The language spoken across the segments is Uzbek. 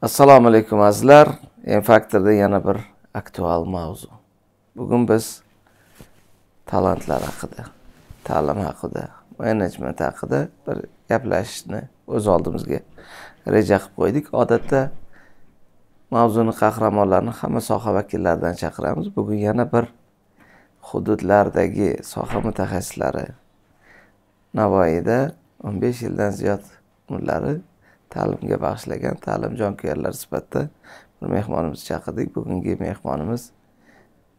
assalomu alaykum azizlar faktorda yana bir aktual mavzu bugun biz talantlar haqida ta'lim haqida menejment haqida bir gaplashishni o'z oldimizga reja qilib qo'ydik odatda mavzuni qahramonlarini hamma soha vakillaridan chaqiramiz bugun yana bir hududlardagi soha mutaxassislari navoiyda o'n besh yildan ziyod umrlari ta'limga bag'ishlagan ta'lim jonkuyarlari sifatida bir mehmonimizni chaqirdik bugungi mehmonimiz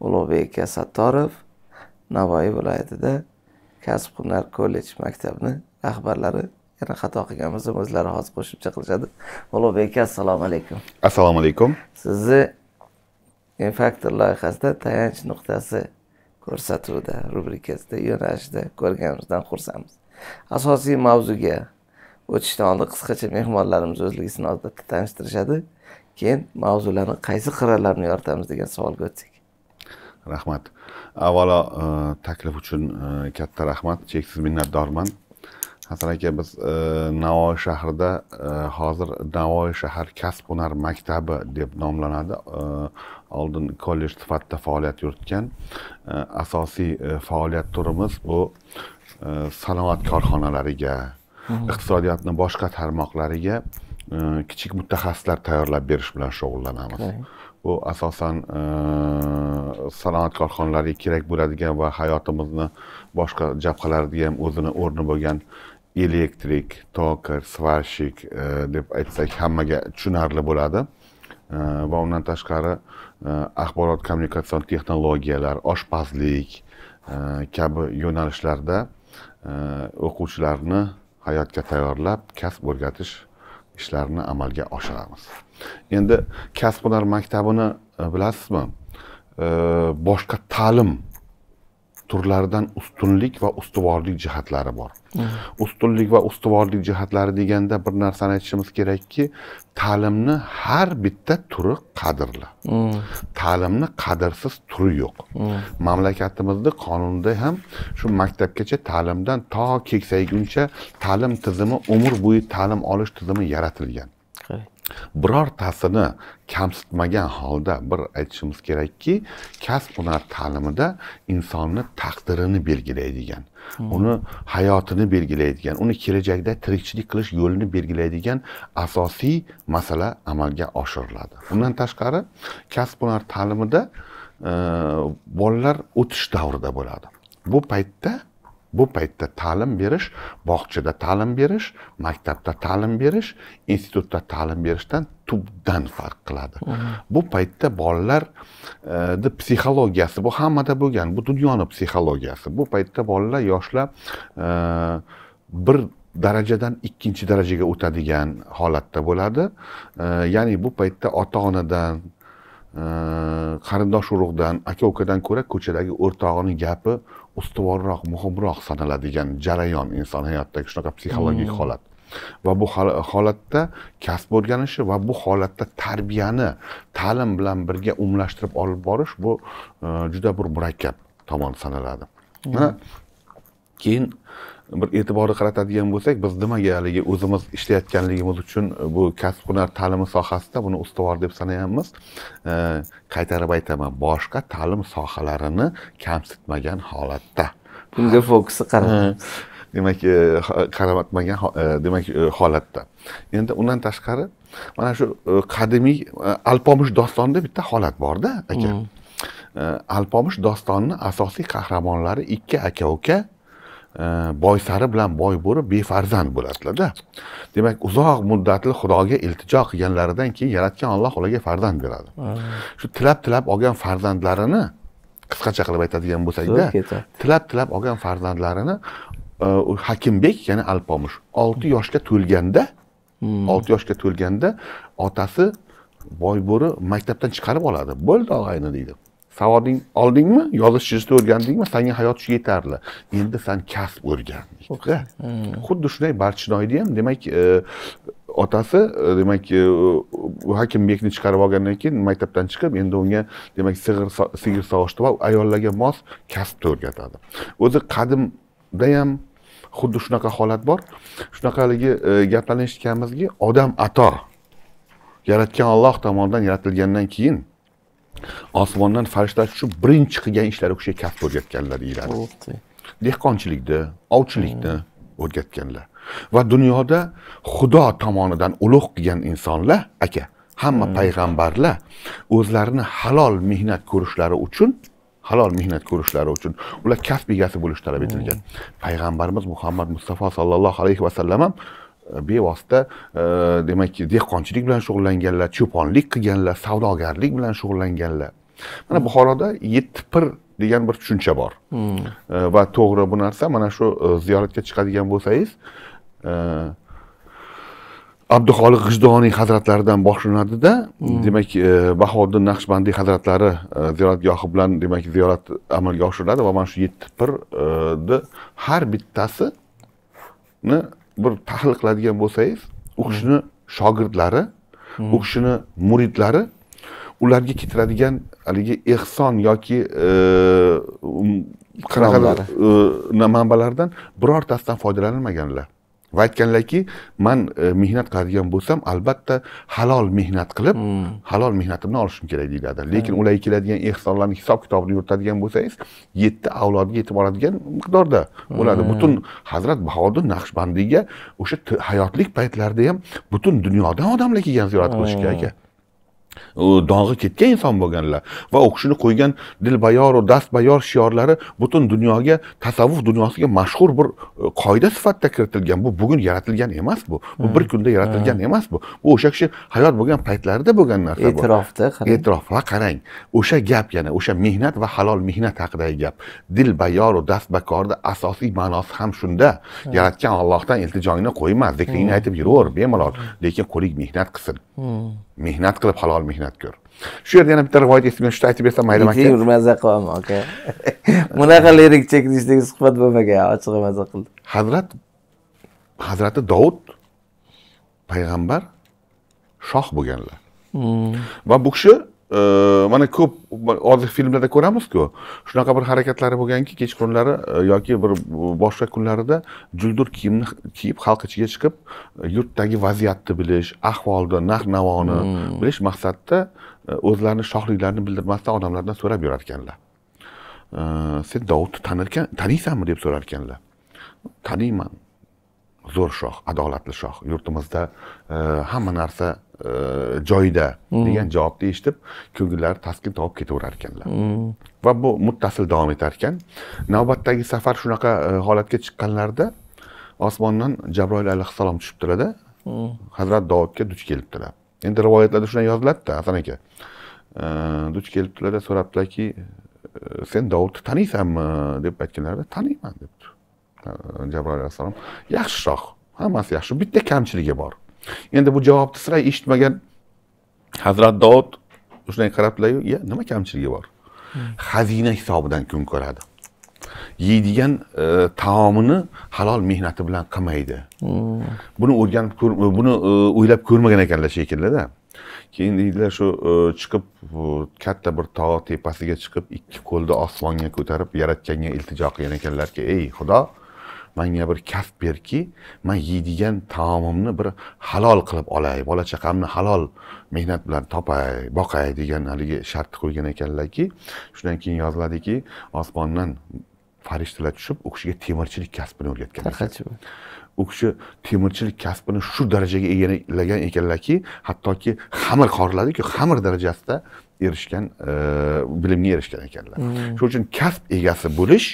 ulug'bek sattorov navoiy viloyatida kasb hunar kollej maktabini rahbarlari yana xato qilgan bo'lsam o'zlari hozir qo'shimcha qilishadi ulug'bek aka assalomu alaykum assalomu alaykum sizni infaktor loyihasida tayanch nuqtasi ko'rsatuvida rubrikasida yo'nalishida ko'rganimizdan xursandmiz asosiy mavzuga o'tishdan oldin qisqacha mehmonlarimiz o'zligisini odatda tanishtirishadi keyin mavzularni qaysi qirralarini yoritamiz degan savolga o'tsak rahmat avvalo e, taklif uchun e, katta rahmat cheksiz minnatdorman hasan aka biz e, navoiy shahrida hozir navoiy shahar kasb hunar maktabi deb nomlanadi oldin kollej sifatida faoliyat yuritgan asosiy faoliyat turimiz bu sanoat korxonalariga iqtisodiyotni boshqa tarmoqlariga e, kichik mutaxassislar tayyorlab berish bilan shug'ullanamiz bu asosan e, sanoat korxonalariga kerak bo'ladigan va hayotimizni boshqa jabhalarida ham o'zini o'rni bo'lgan elektrik toker svarshik e, deb aytsak hammaga tushunarli bo'ladi va undan tashqari axborot kommunikatsion texnologiyalar oshpazlik kabi yo'nalishlarda o'quvchilarni hayotga tayyorlab kasb o'rgatish ishlarini amalga oshiramiz endi kasb hunar maktabini e, bilasizmi e, boshqa ta'lim turlaridan ustunlik va ustuvorlik jihatlari bor ustunlik va ustuvorlik jihatlari deganda bir narsani aytishimiz kerakki ta'limni har bitta turi qadrli ta'limni qadrsiz turi yo'q mamlakatimizda qonunda ham shu maktabgacha ta'limdan to keksayguncha ta'lim tizimi umr bo'yi ta'lim olish tizimi yaratilgan birortasini kamsitmagan holda bir aytishimiz kerakki kasb hunar ta'limida insonni taqdirini belgilaydigan hmm. uni hayotini belgilaydigan uni kelajakda tirikchilik qilish yo'lini belgilaydigan asosiy masala amalga oshiriladi undan tashqari kasb hunar ta'limida e, bolalar o'tish davrida bo'ladi bu paytda bu paytda ta'lim berish bog'chada ta'lim berish maktabda ta'lim berish institutda ta'lim berishdan tubdan farq qiladi bu paytda bolalarni e, psixologiyasi bu hammada bo'lgan bu dunyoni psixologiyasi bu paytda bolalar yoshlar e, bir darajadan ikkinchi darajaga o'tadigan holatda bo'ladi e, ya'ni bu paytda ota onadan qarindosh urug'dan aka ukadan ko'ra ko'chadagi o'rtog'ini gapi ustuvorroq muhimroq sanaladigan jarayon inson hayotidagi shunaqa psixologik hmm. holat va bu holatda kasb o'rganishi va bu holatda tarbiyani ta'lim bilan birga umlashtirib olib borish bu e, juda bir murakkab tomon sanaladi mana hmm. keyin bir e'tiborni qaratadigan bo'lsak biz nimaga haligi o'zimiz ishlayotganligimiz uchun e, bu kasb hunar ta'limi sohasida buni ustuvor deb sanayapmiz e, qaytarib aytaman boshqa ta'lim sohalarini kamsitmagan holatda bunga fokusni qara demak e, qaramatmagan demak holatda endi undan tashqari mana shu qadimiy alpomish dostonida bitta holat borda aka hmm. alpomish dostonni asosiy qahramonlari ikki aka uka boy sari bilan boy bo'lib befarzand bo'ladilarda demak uzoq muddatli xudoga iltijo qilganlaridan keyin yaratgan olloh ularga farzand beradi shu tilab tilab olgan farzandlarini qisqacha qilib aytadigan bo'lsakda tilab tilab olgan farzandlarini e, hakimbek ya'ni alpomish olti yoshga to'lganda hmm. olti yoshga to'lganda otasi boy bo'ri maktabdan chiqarib oladi bo'ldi og'ayni deydi savoding oldingmi yozish chizishni o'rgandingmi sanga hayot shu yetarli endi san kasb o'rgandingda hmm. xuddi shunday barchinoyni ham demak e, otasi e, demak e, hakimbekni chiqarib olgandan keyin maktabdan chiqib endi unga demak sig'ir sigir sog'ishni va ayollarga mos kasbni o'rgatadi o'zi qadimda ham xuddi shunaqa holat bor shunaqa haligi gaplarni eshitganmizki odam ato yaratgan olloh tomonidan yaratilgandan keyin osmondan farishtalar shu birinchi qilgan ishlari o'sha kaft o'rgatganlar deyiladi dehqonchilikni ovchilikni o'rgatganlar va dunyoda xudo tomonidan ulug' qilgan insonlar aka hamma hmm. payg'ambarlar o'zlarini halol mehnat ko'rishlari uchun halol mehnat ko'rishlari uchun ular kasb egasi bo'lishi talab etilgan hmm. payg'ambarimiz muhammad mustafa sollallohu alayhi vasallam ham bevosita e, demak dehqonchilik bilan shug'ullanganlar cho'ponlik qilganlar savdogarlik bilan shug'ullanganlar mana buxoroda yetti pir degan bir tushuncha bor hmm. e, va to'g'ri bu narsa mana shu e, ziyoratga chiqadigan bo'lsangiz abduxoliq g'ijdoniy hazratlaridan boshlanadida hmm. demak e, naqshbandiy hazratlari ziyoratgohi bilan demak ziyorat amalga oshiriladi va mana shu yetti pirni har bittasini bir tahlil qiladigan bo'lsangiz u hmm. kishini shogirdlari u hmm. kishini muridlari ularga keltiradigan haligi ehson yoki e, qanaqadir e, manbalardan birortasidan foydalanilmaganlar va aytganlarki man e, mehnat qiladigan bo'lsam albatta halol mehnat qilib hmm. halol mehnatimni olishim kerak deyiladi lekin ularga keladigan ehsonlarni hisob kitobini yuritadigan bo'lsangiz yetti avlodga yetib oladigan miqdorda bo'ladi hmm. butun hazrat bahodir naqshbandiyga o'sha hayotlik paytlarida ham butun dunyodan odamlar kelgan ziyorat qilishga hmm. aka dong'i ketgan inson bo'lganlar va kishini qo'ygan dilbayor dastbayor shiorlari butun dunyoga tasavvuf dunyosiga mashhur bir e, qoida sifatida kiritilgan bu bugun yaratilgan emas bu bu bir hmm. kunda yaratilgan hmm. emas bu bu o'sha kishi hayot bo'lgan paytlarida bo'lgan narsa e'tirofda qarang e'tirof va qarang o'sha gap yana o'sha mehnat va halol mehnat haqidagi gap dilbayoru dastbakorni asosiy ma'nosi ham shunda hmm. yaratgan allohdan iltijongni qo'yma zikringni aytib yuraver bemalol lekin qo'ling mehnat qilsin mehnat qilib halol mehnat ko'r shu yerda yana bitta rivoyat esimga tushdi aytib bersam mayli aka maza qilma aka bunaqa lirik chekinishdek suhbat bo'lmagan ochig'i maza qildi hazrat hazrati dovud payg'ambar shoh bo'lganlar hmm. va bu kishi mana ko'p hozir filmlarda ko'ramizku shunaqa bir harakatlari bo'lganki kechqurunlari yoki bir boshqa kunlarida juldur kiyimni kiyib xalq ichiga chiqib yurtdagi vaziyatni bilish ahvolni narx navoni bilish maqsadida o'zlarini shohliklarini bildirmasdan odamlardan so'rab yurar ekanlar э, sen dovudni tanirkan taniysanmi deb so'rar ekanlar taniyman zo'r shoh adolatli shoh yurtimizda e, hamma narsa e, joyida hmm. degan mm. javobni eshitib ko'ngillari taskin topib ketaverar ekanlar hmm. va bu muttasil davom etar ekan navbatdagi safar shunaqa e, holatga chiqqanlarida osmondan jabroil alayhissalom tushibdilarda hmm. hazrat dovudga duch kelibdilar endi rivoyatlarda shunday yoziladida hasan aka e, duch kelibdilarda so'rabdilarki e, sen dovudni taniysanmi deb aytganlarida taniyman debdi jabroil alayhissalom yaxshiroq hammasi yaxshi bitta kamchiligi bor endi bu javobni sira eshitmagan hazrat dovud shunday qarabdilaru ya nima kamchiligi bor xazina hisobidan kun ko'radi yeydigan e, taomini halol mehnati bilan qilmaydi buni o'rganib buni e, o'ylab ko'rmagan ekanlar shekillida keyin deydilar shu e, chiqib katta bir tog' tepasiga chiqib ikki qo'lni osmonga ko'tarib yaratganga iltijo qilgan ekanlarki ey xudo manga bir kaf berki man yeydigan taomimni bir halol qilib olay bola chaqamni halol mehnat bilan topay boqay degan haligi shartni qo'ygan ekanlarki shundan keyin yoziladiki osmondan farishtalar tushib u kishiga temirchilik kasbini o'rgatgan u kishi temirchilik kasbini shu darajaga egallagan ekanlarki hattoki xamir qoriladiku xamir darajasida erishgan bilimga erishgan ekanlar hmm. shuning uchun kasb egasi bo'lish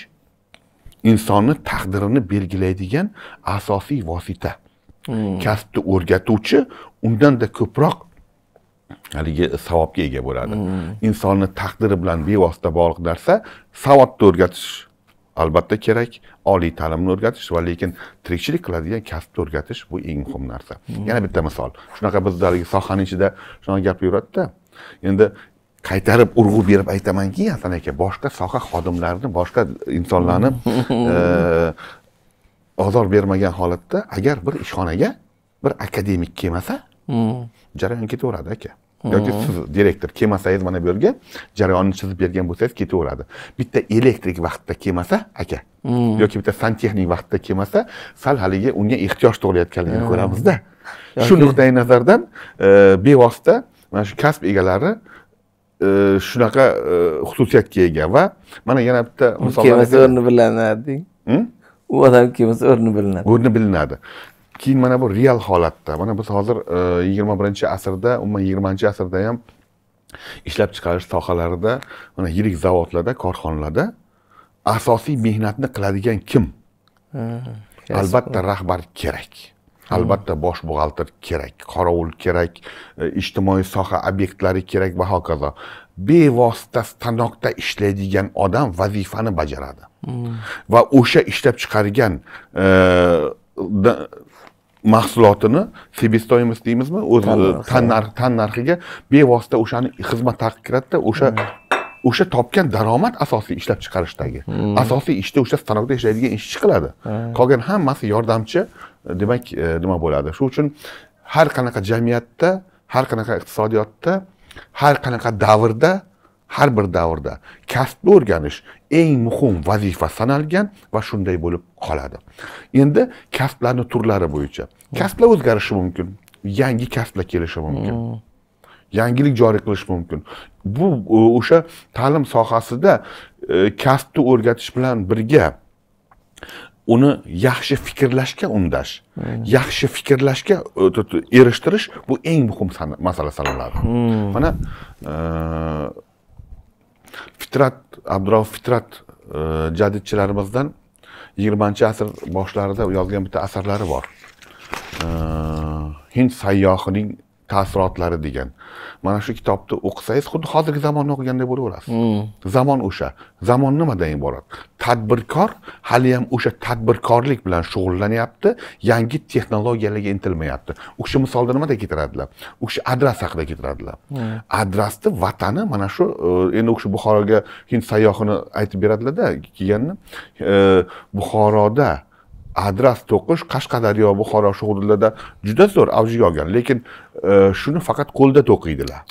insonni taqdirini belgilaydigan asosiy vosita hmm. kasbni o'rgatuvchi undanda ko'proq haligi savobga ega bo'ladi hmm. insonni taqdiri bilan bevosita bog'liq narsa savodni o'rgatish albatta kerak oliy ta'limni o'rgatish va lekin tirikchilik qiladigan kasbni o'rgatish bu eng muhim narsa hmm. yana bitta misol shunaqa bizda haligi sohani ichida shunaqa gap yuradida endi qaytarib urg'u berib aytamanki hasan aka boshqa soha xodimlarini boshqa insonlarni e, ozor bermagan holatda agar bir ishxonaga bir akademik kelmasa hmm. jarayon ketaveradi aka hmm. yoki siz direktor kelmasangiz mana bu yerga jarayonni chizib bergan bo'lsangiz ketaveradi bitta elektrik vaqtida kelmasa aka hmm. yoki bitta santexnik vaqtida kelmasa sal haligi unga ehtiyoj tug'ilayotganligini ko'ramizda shu nuqtai nazardan e, bevosita mana shu kasb egalari shunaqa xususiyatga e, ega va mana yana bitta misol kelmasa o'rni bilinadi u odam kelmasa o'rni bilinadi o'rni bilinadi keyin mana bu real holatda mana biz hozir e, yigirma birinchi asrda umuman yigirmanchi asrda ham ishlab chiqarish sohalarida mana yirik zavodlarda korxonalarda asosiy mehnatni qiladigan kim albatta rahbar kerak albatta bosh buxgalter kerak qorovul kerak e, ijtimoiy soha obyektlari kerak va hokazo bevosita stanokda ishlaydigan odam vazifani bajaradi mm. va o'sha ishlab chiqargan e, mahsulotini себестоимость deymizmi o'zi tan tan narxiga bevosita o'shani xizmat haqi kiradida o'sha mm. o'sha topgan daromad asosiy ishlab chiqarishdagi mm. asosiy ishda o'sha stanokda ishlaydigan ishchi qiladi qolgan hammasi yordamchi demak e, nima bo'ladi shuning uchun har qanaqa jamiyatda har qanaqa iqtisodiyotda har qanaqa davrda har bir davrda kasbni o'rganish eng muhim vazifa sanalgan va shunday bo'lib qoladi endi kasblarni turlari bo'yicha kasblar o'zgarishi mumkin yangi kasblar kelishi mumkin hmm. yangilik joriy qilish mumkin bu o'sha ta'lim sohasida e, kasbni o'rgatish bilan birga uni yaxshi fikrlashga undash yaxshi fikrlashga erishtirish bu eng muhim masala sanaladi hmm. mana e, fitrat abdurov fitrat e, jadidchilarimizdan yigirmanchi asr boshlarida yozgan bitta asarlari bor e, hind sayyohining taassurotlari degan mana shu kitobni o'qisangiz xuddi hozirgi zamonni o'qiganday bo'laverasiz hmm. zamon o'sha zamon nimadan iborat tadbirkor haliyam o'sha tadbirkorlik bilan shug'ullanyapti yangi texnologiyalarga intilmayapti u kishi misolda nimada keltiradilar u kishi adras haqida keltiradilar hmm. adrasni vatani mana shu e, endi u kishi buxoroga hind sayyohini aytib beradilarda kelganini e, buxoroda adras to'qish qashqadaryo buxoro shu hududlarda juda zo'r avjiga olgan lekin e, shuni faqat qo'lda to'qiydilar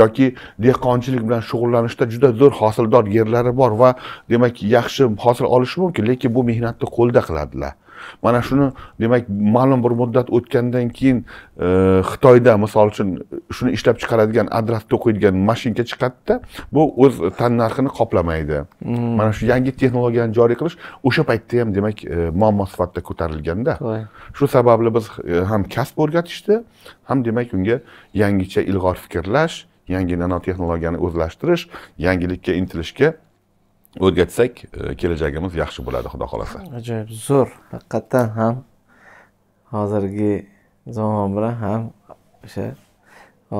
yoki dehqonchilik bilan shug'ullanishda juda zo'r hosildor yerlari bor va demak yaxshi hosil olishi mumkin lekin bu mehnatni qo'lda qiladilar mana shuni demak ma'lum bir muddat o'tgandan keyin e, xitoyda misol uchun shuni ishlab chiqaradigan adras to'qiydigan mashinka chiqadida bu o'z tan narxini qoplamaydi hmm. mana shu yangi texnologiyani joriy qilish o'sha paytda ham demak e, muammo sifatida ko'tarilganda shu sababli biz e, ham kasb o'rgatishdi ham demak unga yangicha ilg'or fikrlash yangi nanotexnologiyani o'zlashtirish yangilikka intilishga o'rgatsak e, kelajagimiz yaxshi bo'ladi xudo xohlasa ajoyib zo'r haqiqatdan ham hozirgi zamon bilan ham o'sha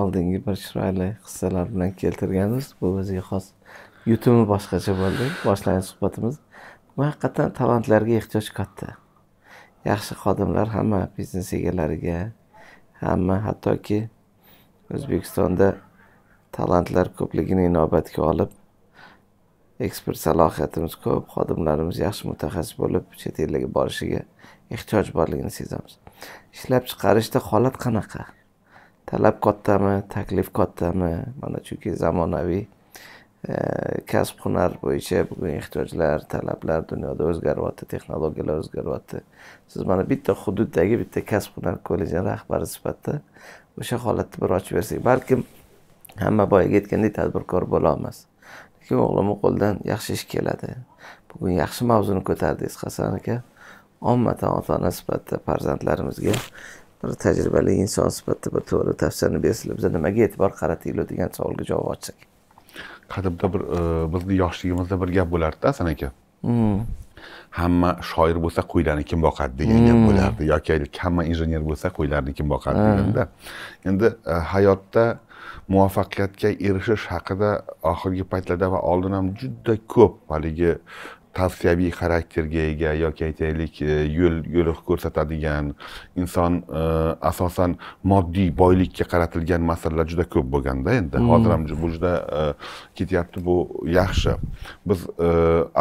oldingi bir chiroyli qissalar bilan keltirganmiz bu o'ziga xos yutumi boshqacha bo'ldi boshlagan suhbatimiz bu haqiqatdan talantlarga ehtiyoj katta yaxshi xodimlar hamma biznes egalariga hamma hattoki o'zbekistonda talantlar ko'pligini inobatga olib ekspert salohiyatimiz ko'p xodimlarimiz yaxshi mutaxassis bo'lib chet ellarga borishiga ehtiyoj borligini sezamiz ishlab chiqarishda holat qanaqa talab kattami taklif kattami mana chunki zamonaviy e, kasb hunar bo'yicha bugun ehtiyojlar talablar dunyoda o'zgaryapti texnologiyalar o'zgaryapti siz mana bitta hududdagi bitta kasb hunar kollejini rahbari sifatida o'sha holatni bir ochib bersak balkim hamma boyagi aytgandek tadbirkor bo'lolmas ikki o'g'limni qo'lidan yaxshi ish keladi bugun yaxshi mavzuni ko'tardingiz hasan aka ommatan ota ona sifatida farzandlarimizga bir tajribali inson sifatida bir to'g'ri tavsiyani bersanglar biza nimaga e'tibor qaratinglar degan savolga javob ochsak qadimda bir e, bizni yoshligimizda bir gap bo'lardida hasan aka hmm. hamma shoir bo'lsa qo'ylarni kim boqadi degan gap hmm. bo'lardi yoki hamma injener bo'lsa qo'ylarni kim boqadi deganda endi e, hayotda muvaffaqiyatga erishish haqida oxirgi paytlarda va oldin ham juda ko'p haligi tavsiyaviy xarakterga ega yoki aytaylik e, yo'l yo'riq ko'rsatadigan inson e, asosan moddiy boylikka qaratilgan masalalar juda ko'p bo'lganda endi hmm. hozir ham bu juda e, ketyapti bu yaxshi biz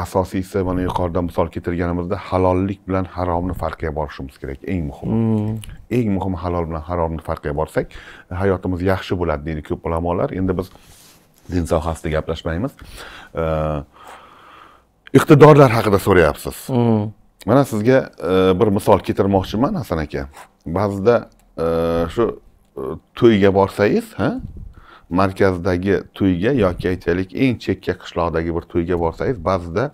asosiysi mana yuqorida misol keltirganimizda halollik bilan haromni farqiga borishimiz kerak eng muhimi hmm. eng muhimi halol bilan haromni farqiga borsak hayotimiz yaxshi bo'ladi deydi ko'p ulamolar endi biz din sohasida gaplashmaymiz iqtidorlar haqida so'rayapsiz mm. mana sizga e, bir misol keltirmoqchiman hasan aka ba'zida e, shu e, to'yga borsangiz ha markazdagi to'yga yoki aytaylik eng chekka qishloqdagi bir to'yga borsangiz ba'zida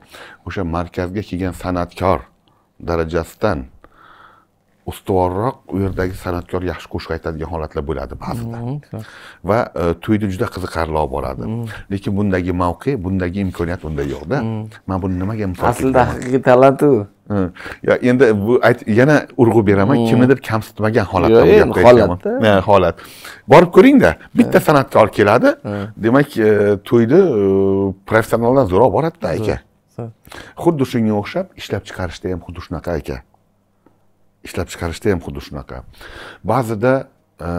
o'sha markazga kelgan san'atkor darajasidan ustuvorroq u yerdagi san'atkor yaxshi qo'shiq aytadigan holatlar bo'ladi ba'zida mm-hmm, va e, to'yni juda qiziqarliroq bo'ladi mm. lekin bundagi mavqe bundagi imkoniyat unda yo'qda mm. man buni nimaga misol aslida haqiqiy talant u yo endi bu yana urg'u beraman mm. kimnidir kamsitmagan holatda holatda holat borib ko'ringda bitta san'atkor keladi demak e, to'yni e, professionaldan zo'roq boradida aka xuddi shunga o'xshab ishlab chiqarishda ham xuddi shunaqa aka ishlab chiqarishda ham xuddi shunaqa ba'zida e,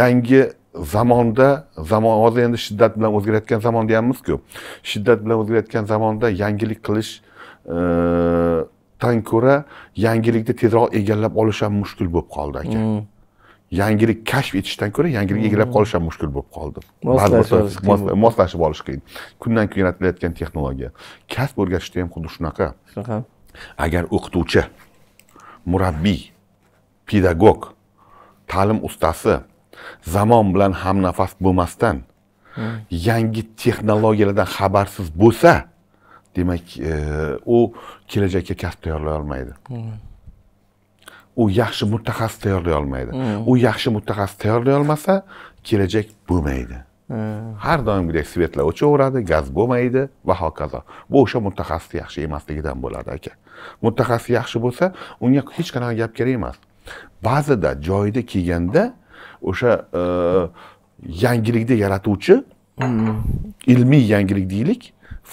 yangi zamonda zamon hozir endi shiddat bilan o'zgarayotgan zamon deyapmizku shiddat bilan o'zgarayotgan zamonda yangilik qilish dan e, ko'ra yangilikni tezroq egallab olish ham mushkul bo'lib qoldi aka hmm. yangilik kashf etishdan ko'ra yangilik egallab hmm. qolish ham mushkul bo'lib qoldi moslashib olish qiyin kundan kunga yaratilayotgan texnologiya kasb o'rgatishda ham xuddi shunaqa shunaqa agar o'qituvchi murabbiy pedagog ta'lim ustasi zamon bilan hamnafas bo'lmasdan yangi texnologiyalardan xabarsiz bo'lsa demak e, u kelajakka kasb tayyorlay olmaydi u yaxshi mutaxassis tayyorlay olmaydi u yaxshi mutaxassis tayyorlay olmasa kelajak bo'lmaydi har doimgidek svetlar o'chaveradi gaz bo'lmaydi va hokazo bu o'sha mutaxassis yaxshi emasligidan bo'ladi aka mutaxassis yaxshi bo'lsa unga hech qanaqa gap kerak emas ba'zida joyida kelganda o'sha e, yangilikni yaratuvchi mm-hmm. ilmiy yangilik deylik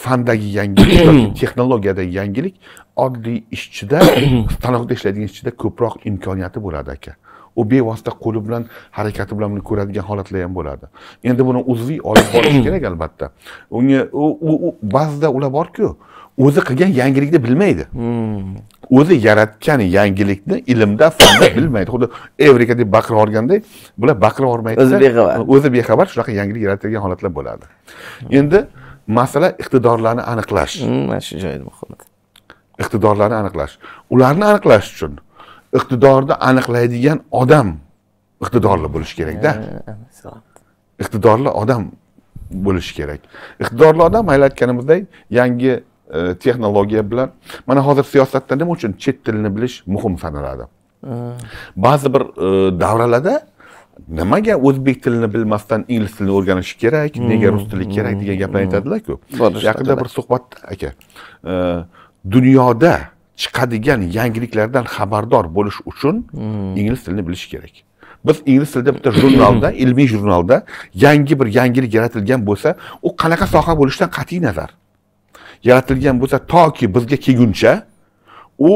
fandagi yangilik yoki texnologiyadagi yangilik oddiy ishchida stanokda ishlaydigan ishchida ko'proq imkoniyati bo'ladi aka u bevosita qo'li bilan harakati bilan buni ko'radigan holatlar ham bo'ladi endi buni uzviy olib borish kerak albatta unga u ba'zida ular borku o'zi qilgan yangilikni bilmaydi hmm. o'zi yaratgan yangilikni ilmda fanda bilmaydi xuddi evrika deb baqirib yuborganday bular baqirib yubormaydi o'zi bexabar o'zi bexabar shunaqa yangilik yaratadigan holatlar bo'ladi endi masala iqtidorlarni aniqlash hmm, mana shu joyi muhim iqtidorlarni aniqlash ularni aniqlash uchun iqtidorni aniqlaydigan odam iqtidorli bo'lishi kerakda iqtidorli odam bo'lishi kerak iqtidorli odam mayli aytganimizdek yangi E, texnologiya bilan mana hozir siyosatda nima uchun chet tilini bilish muhim sanaladi ba'zi bir e, davralarda nimaga o'zbek tilini bilmasdan ingliz tilini o'rganish kerak hmm, nega rus tili kerak degan hmm, gaplarni hmm. aytadilarku yaqinda bir suhbatda aka e, dunyoda chiqadigan yangiliklardan xabardor bo'lish uchun ingliz tilini bilish kerak biz ingliz tilida bitta jurnalda ilmiy jurnalda yangi bir yangilik yaratilgan bo'lsa u qanaqa soha bo'lishidan qat'iy nazar yaratilgan bo'lsa toki bizga kelguncha u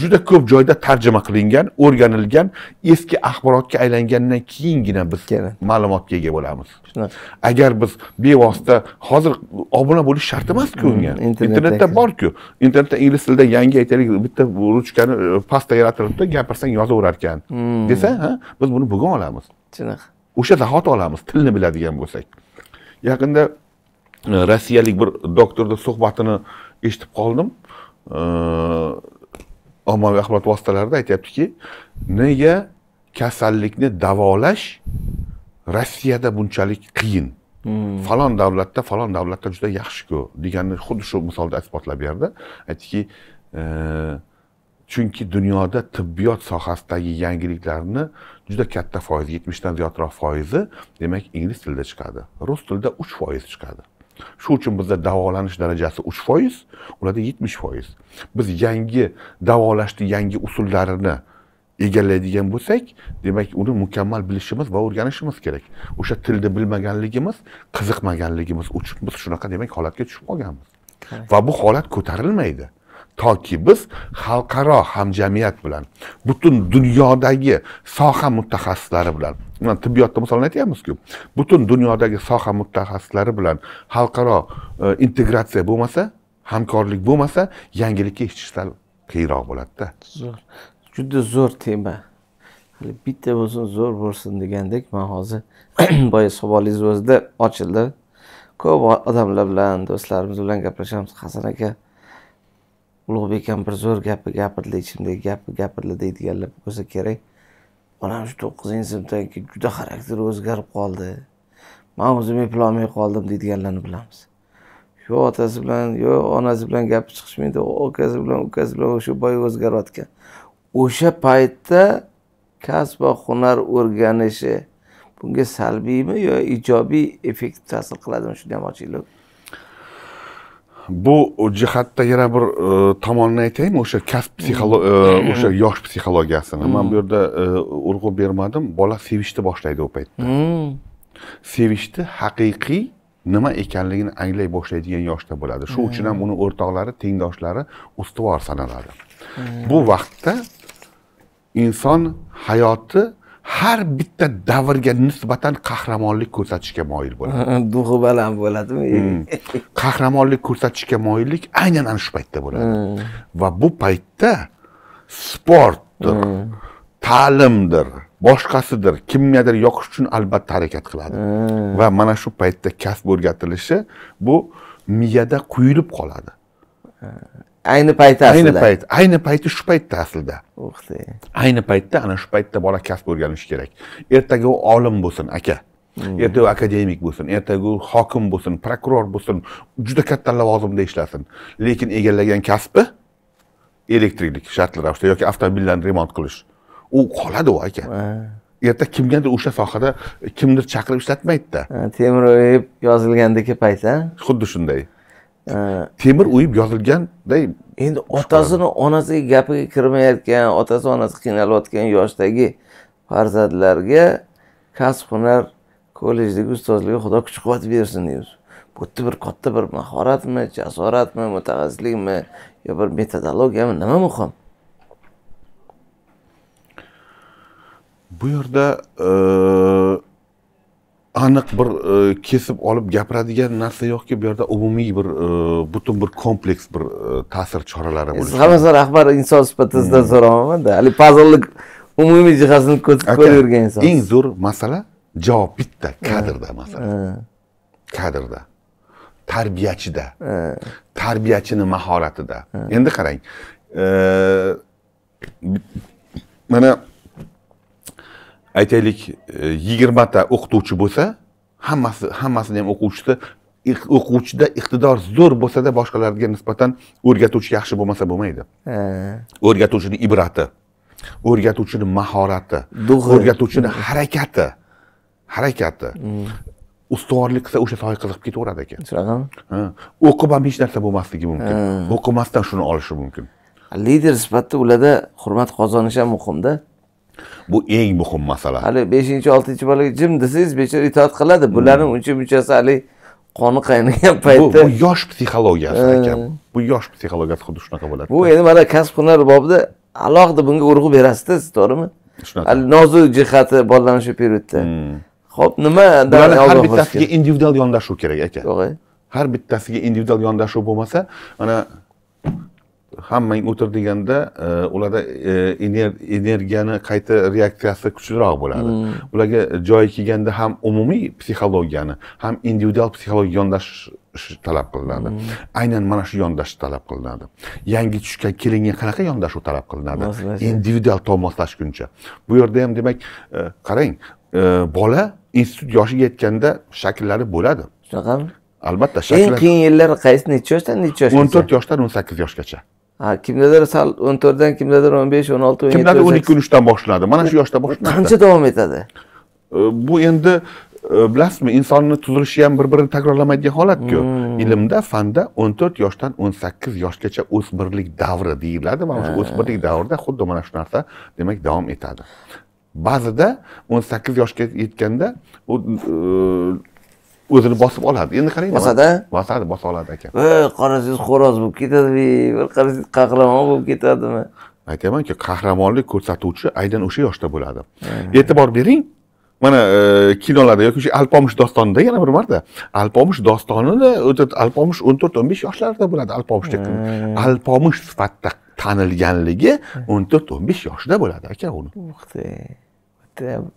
juda ko'p joyda tarjima qilingan o'rganilgan eski axborotga aylangandan keyingina biz ma'lumotga ega bo'lamiz agar biz bevosita hozir obuna bo'lish shart emasku unga hmm, internetda borku internetda ingliz tilida yangi aytaylik bitta ruchkani e, pasta yaratilibdi gapirsang yozaverarkan ekan hmm. desa biz buni bugun olamiz shunaqa o'sha zahoti olamiz tilni biladigan bo'lsak yaqinda rossiyalik bir doktorni suhbatini eshitib qoldim ommaviy axborot vositalarida aytyaptiki nega kasallikni davolash rossiyada bunchalik qiyin falon davlatda falon davlatda juda yaxshiku deganni xuddi shu misolda isbotlab berdi aytdiki chunki dunyoda tibbiyot sohasidagi yangiliklarni juda katta foiz yetmishdan ziyodroq foizi demak ingliz tilida chiqadi rus tilida uch foiz chiqadi shu uchun bizda davolanish darajasi uch foiz ularda yetmish foiz biz yangi davolashni yangi usullarini egallaydigan bo'lsak demak uni mukammal bilishimiz va o'rganishimiz kerak o'sha tilni bilmaganligimiz qiziqmaganligimiz uchun biz shunaqa demak holatga tushib qolganmiz va bu holat ko'tarilmaydi toki biz xalqaro hamjamiyat bilan butun dunyodagi soha mutaxassislari bilan tibbiyotda misolini aytyapmizku butun dunyodagi soha mutaxassislari bilan xalqaro e, integratsiya bo'lmasa hamkorlik bo'lmasa yangilikka hech sal qiyinroq bo'ladida zo'r juda zo'r tema bitta bo'lsin zo'r bo'lsin degandek man hozir boya savolingiz o'zida ochildi ko'p odamlar bilan do'stlarimiz bilan gaplashamiz hasan aka ulug'bek ham bir zo'r gapi gapirdi ichimdagi gapni gapirdi deydiganlar bo'lsa kerak bolam shu to'qqizinchi sinfdan keyin juda xarakteri o'zgarib qoldi man o'zim eplolmay qoldim deydiganlarni bilamiz yo otasi bilan yo onasi bilan gapi chiqishmaydi akasi bilan ukasi bilan o'sha boy o'zgarayotgan o'sha paytda kasb va hunar o'rganishi bunga salbiymi yo ijobiy effekt ta'sir qiladimi shuni ham ochinglar bu jihatda yana bir e, tomonni aytaymi o'sha kasb e, mm-hmm. o'sha yosh psixologiyasini man bu mm-hmm. yerda e, urg'u bermadim bola sevishni boshlaydi u paytda mm-hmm. sevishni haqiqiy nima ekanligini anglay boshlaydigan yoshda bo'ladi shu uchun ham uni o'rtoqlari tengdoshlari ustuvor sanaladi bu vaqtda inson hayoti har bitta davrga nisbatan qahramonlik ko'rsatishga moyil bo'ladi dug'i baland bo'ladimi hmm. qahramonlik ko'rsatishga moyillik aynan ana shu paytda bo'ladi hmm. va bu paytda sportdir hmm. ta'limdir boshqasidir kimgadir yoqish uchun albatta harakat qiladi va mana shu paytda kasb o'rgatilishi bu miyada quyilib qoladi ayni paytda aslida ayni payt ayni paytda shu paytda aslida ayni paytda ana shu paytda bola kasb o'rganishi kerak ertaga u olim bo'lsin aka hmm. ertaga u akademik bo'lsin ertaga u hokim bo'lsin prokuror bo'lsin juda katta lavozimda ishlasin lekin egallagan kasbi elektriklik shartli ravishda yoki avtomobillarni remont qilish u qoladi u aka erta kimgadir o'sha sohada kimdir chaqirib ishlatmaydida temir o'yib yozilgandagi payt a xuddi shunday temir o'yib yozilganday endi otasini onasiga gapiga kirmayotgan otasi onasi qiynalayotgan yoshdagi farzandlarga kasb hunar kollejdagi ustozlarga xudo kuch quvvat bersin deymiz bu yerda bir katta bir mahoratmi jasoratmi mutaxassislikmi yo bir metodologiyami nima muhim bu yerda e, aniq bir e, kesib olib gapiradigan narsa yo'qki bu yerda umumiy bir e, butun bir kompleks bir e, ta'sir choralari bo'lishi hammasi rahbar inson sifatida hmm. so'ramanda haligi pazlni umumiy jihatini ko'rgan inson eng zo'r masala javob bitta kadrda masala kadrda tarbiyachida tarbiyachini mahoratida endi qarang mana aytaylik e, yigirmata o'qituvchi bo'lsa hammasi hammasini ham o'quvchisi o'quvchida iqtidor zo'r bo'lsada boshqalarga nisbatan o'rgatuvchi yaxshi bo'lmasa bo'lmaydi o'rgatuvchini ibrati o'rgatuvchini mahorati o'rgatuvchini harakati harakati mm. ustuvorlik qilsa o'sha soya qiziqib ketaveradi ekan shunaqami o'qib ham hech narsa bo'lmasligi mumkin o'qimasdan shuni olishi mumkin lider sifatida ularda hurmat qozonish ham muhimda bu eng muhim masala hali beshinchi oltinchi bolaga jim desangiz bechora itoat qiladi bularni uncha munchasi haligi qoni qaynagan paytda bu yosh psixologiyasi akam bu yosh psixologiyasi xuddi shunaqa bo'ladi bu endi mana kasb hunar bobida alohida bunga urg'u berasizda siz to'g'rimi shunaqa nozik jihati bolalarni shu periodda ho'p hmm. nima har bittasiga individual yondashuv kerak aka e. har bittasiga individual yondashuv bo'lmasa mana hammang o'tir e, ularda e, energiyani qayta reaksiyasi kuchliroq bo'ladi hmm. ularga joyi kelganda ham umumiy psixologiyani ham individual psixologiya yondashish talab qilinadi hmm. aynan mana shu yondash talab qilinadi yangi tushgan kelinga qanaqa yondashuv talab qilinadi individual to moslashguncha bu yerda ham demak e, qarang bola institut yoshiga yetganda shakllari bo'ladi shunaqami albatta eng qiyin yillar qaysi nechi yoshdan nechi yoshgacha o'n to'rt yoshdan o'n sakkiz yoshgacha ha kimdadir sal o'n to'rtdan kimdadir o'n besh o'n olti kimdadir o'n ikki o'n uchdan boshlanadi mana shu yoshda boshlanadi qancha davom etadi bu endi bilasizmi insonni tuzilishi ham bir birini takrorlamaydigan holatku hmm. ilmda fanda o'n to'rt yoshdan o'n sakkiz yoshgacha o'smirlik davri deyiladi mana shu o'smirlik davrida xuddi mana shu narsa demak davom etadi ba'zida o'n sakkiz yoshga yetganda u o'zini bosib oladi endi qarang bosadi bosadi bosa oladi aka bir qarasangiz xo'roz bo'lib ketadimi bir qarasangiz qahramon bo'lib ketadimi aytyapmanku qahramonlik ko'rsatuvchi aynan o'sha yoshda bo'ladi e'tibor bering mana e, kinolarda yoki o'sha alpomish dostonida yana bir marta alpomish dostonida o'ta alpomish o'n to'rt o'n besh yoshlarda bo'ladi alpomish alpomish sifatida tanilganligi o'n to'rt o'n besh yoshida bo'ladi aka uni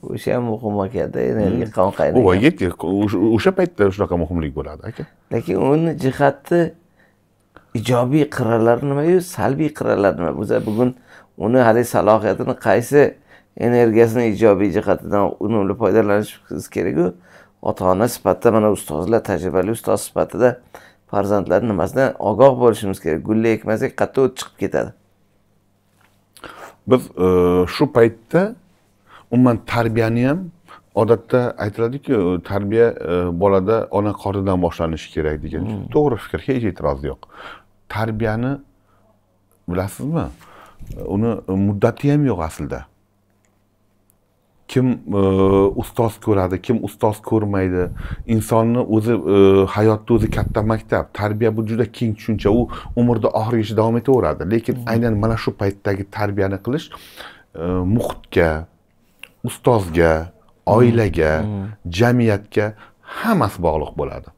o'sha ham muhim akada energiya hmm. qaynaydi qaynagan voy o'sha paytda shunaqa muhimlik bo'ladi aka lekin uni jihati ijobiy qirralar nimayu salbiy qirralar nima bo'lsa bugun uni haligi salohiyatini qaysi energiyasini ijobiy jihatidan unumli foydalanishimiz keraku ota ona sifatida mana ustozlar tajribali ustoz sifatida farzandlar nimasidan ogoh bo'lishimiz kerak gullar ekmasak qayerda o't chiqib ketadi biz shu e, paytda umuman tarbiyani ham odatda aytiladiku tarbiya e, bolada ona qornidan boshlanishi kerak degan hmm. to'g'ri fikr hech e'tiroz yo'q tarbiyani bilasizmi uni muddati ham yo'q aslida kim e, ustoz ko'radi kim ustoz ko'rmaydi insonni o'zi e, hayotni o'zi katta maktab tarbiya bu juda keng tushuncha u umrni oxirigacha davom etaveradi lekin hmm. aynan mana shu paytdagi tarbiyani qilish muhitga ustozga oilaga jamiyatga hammasi bog'liq bo'ladi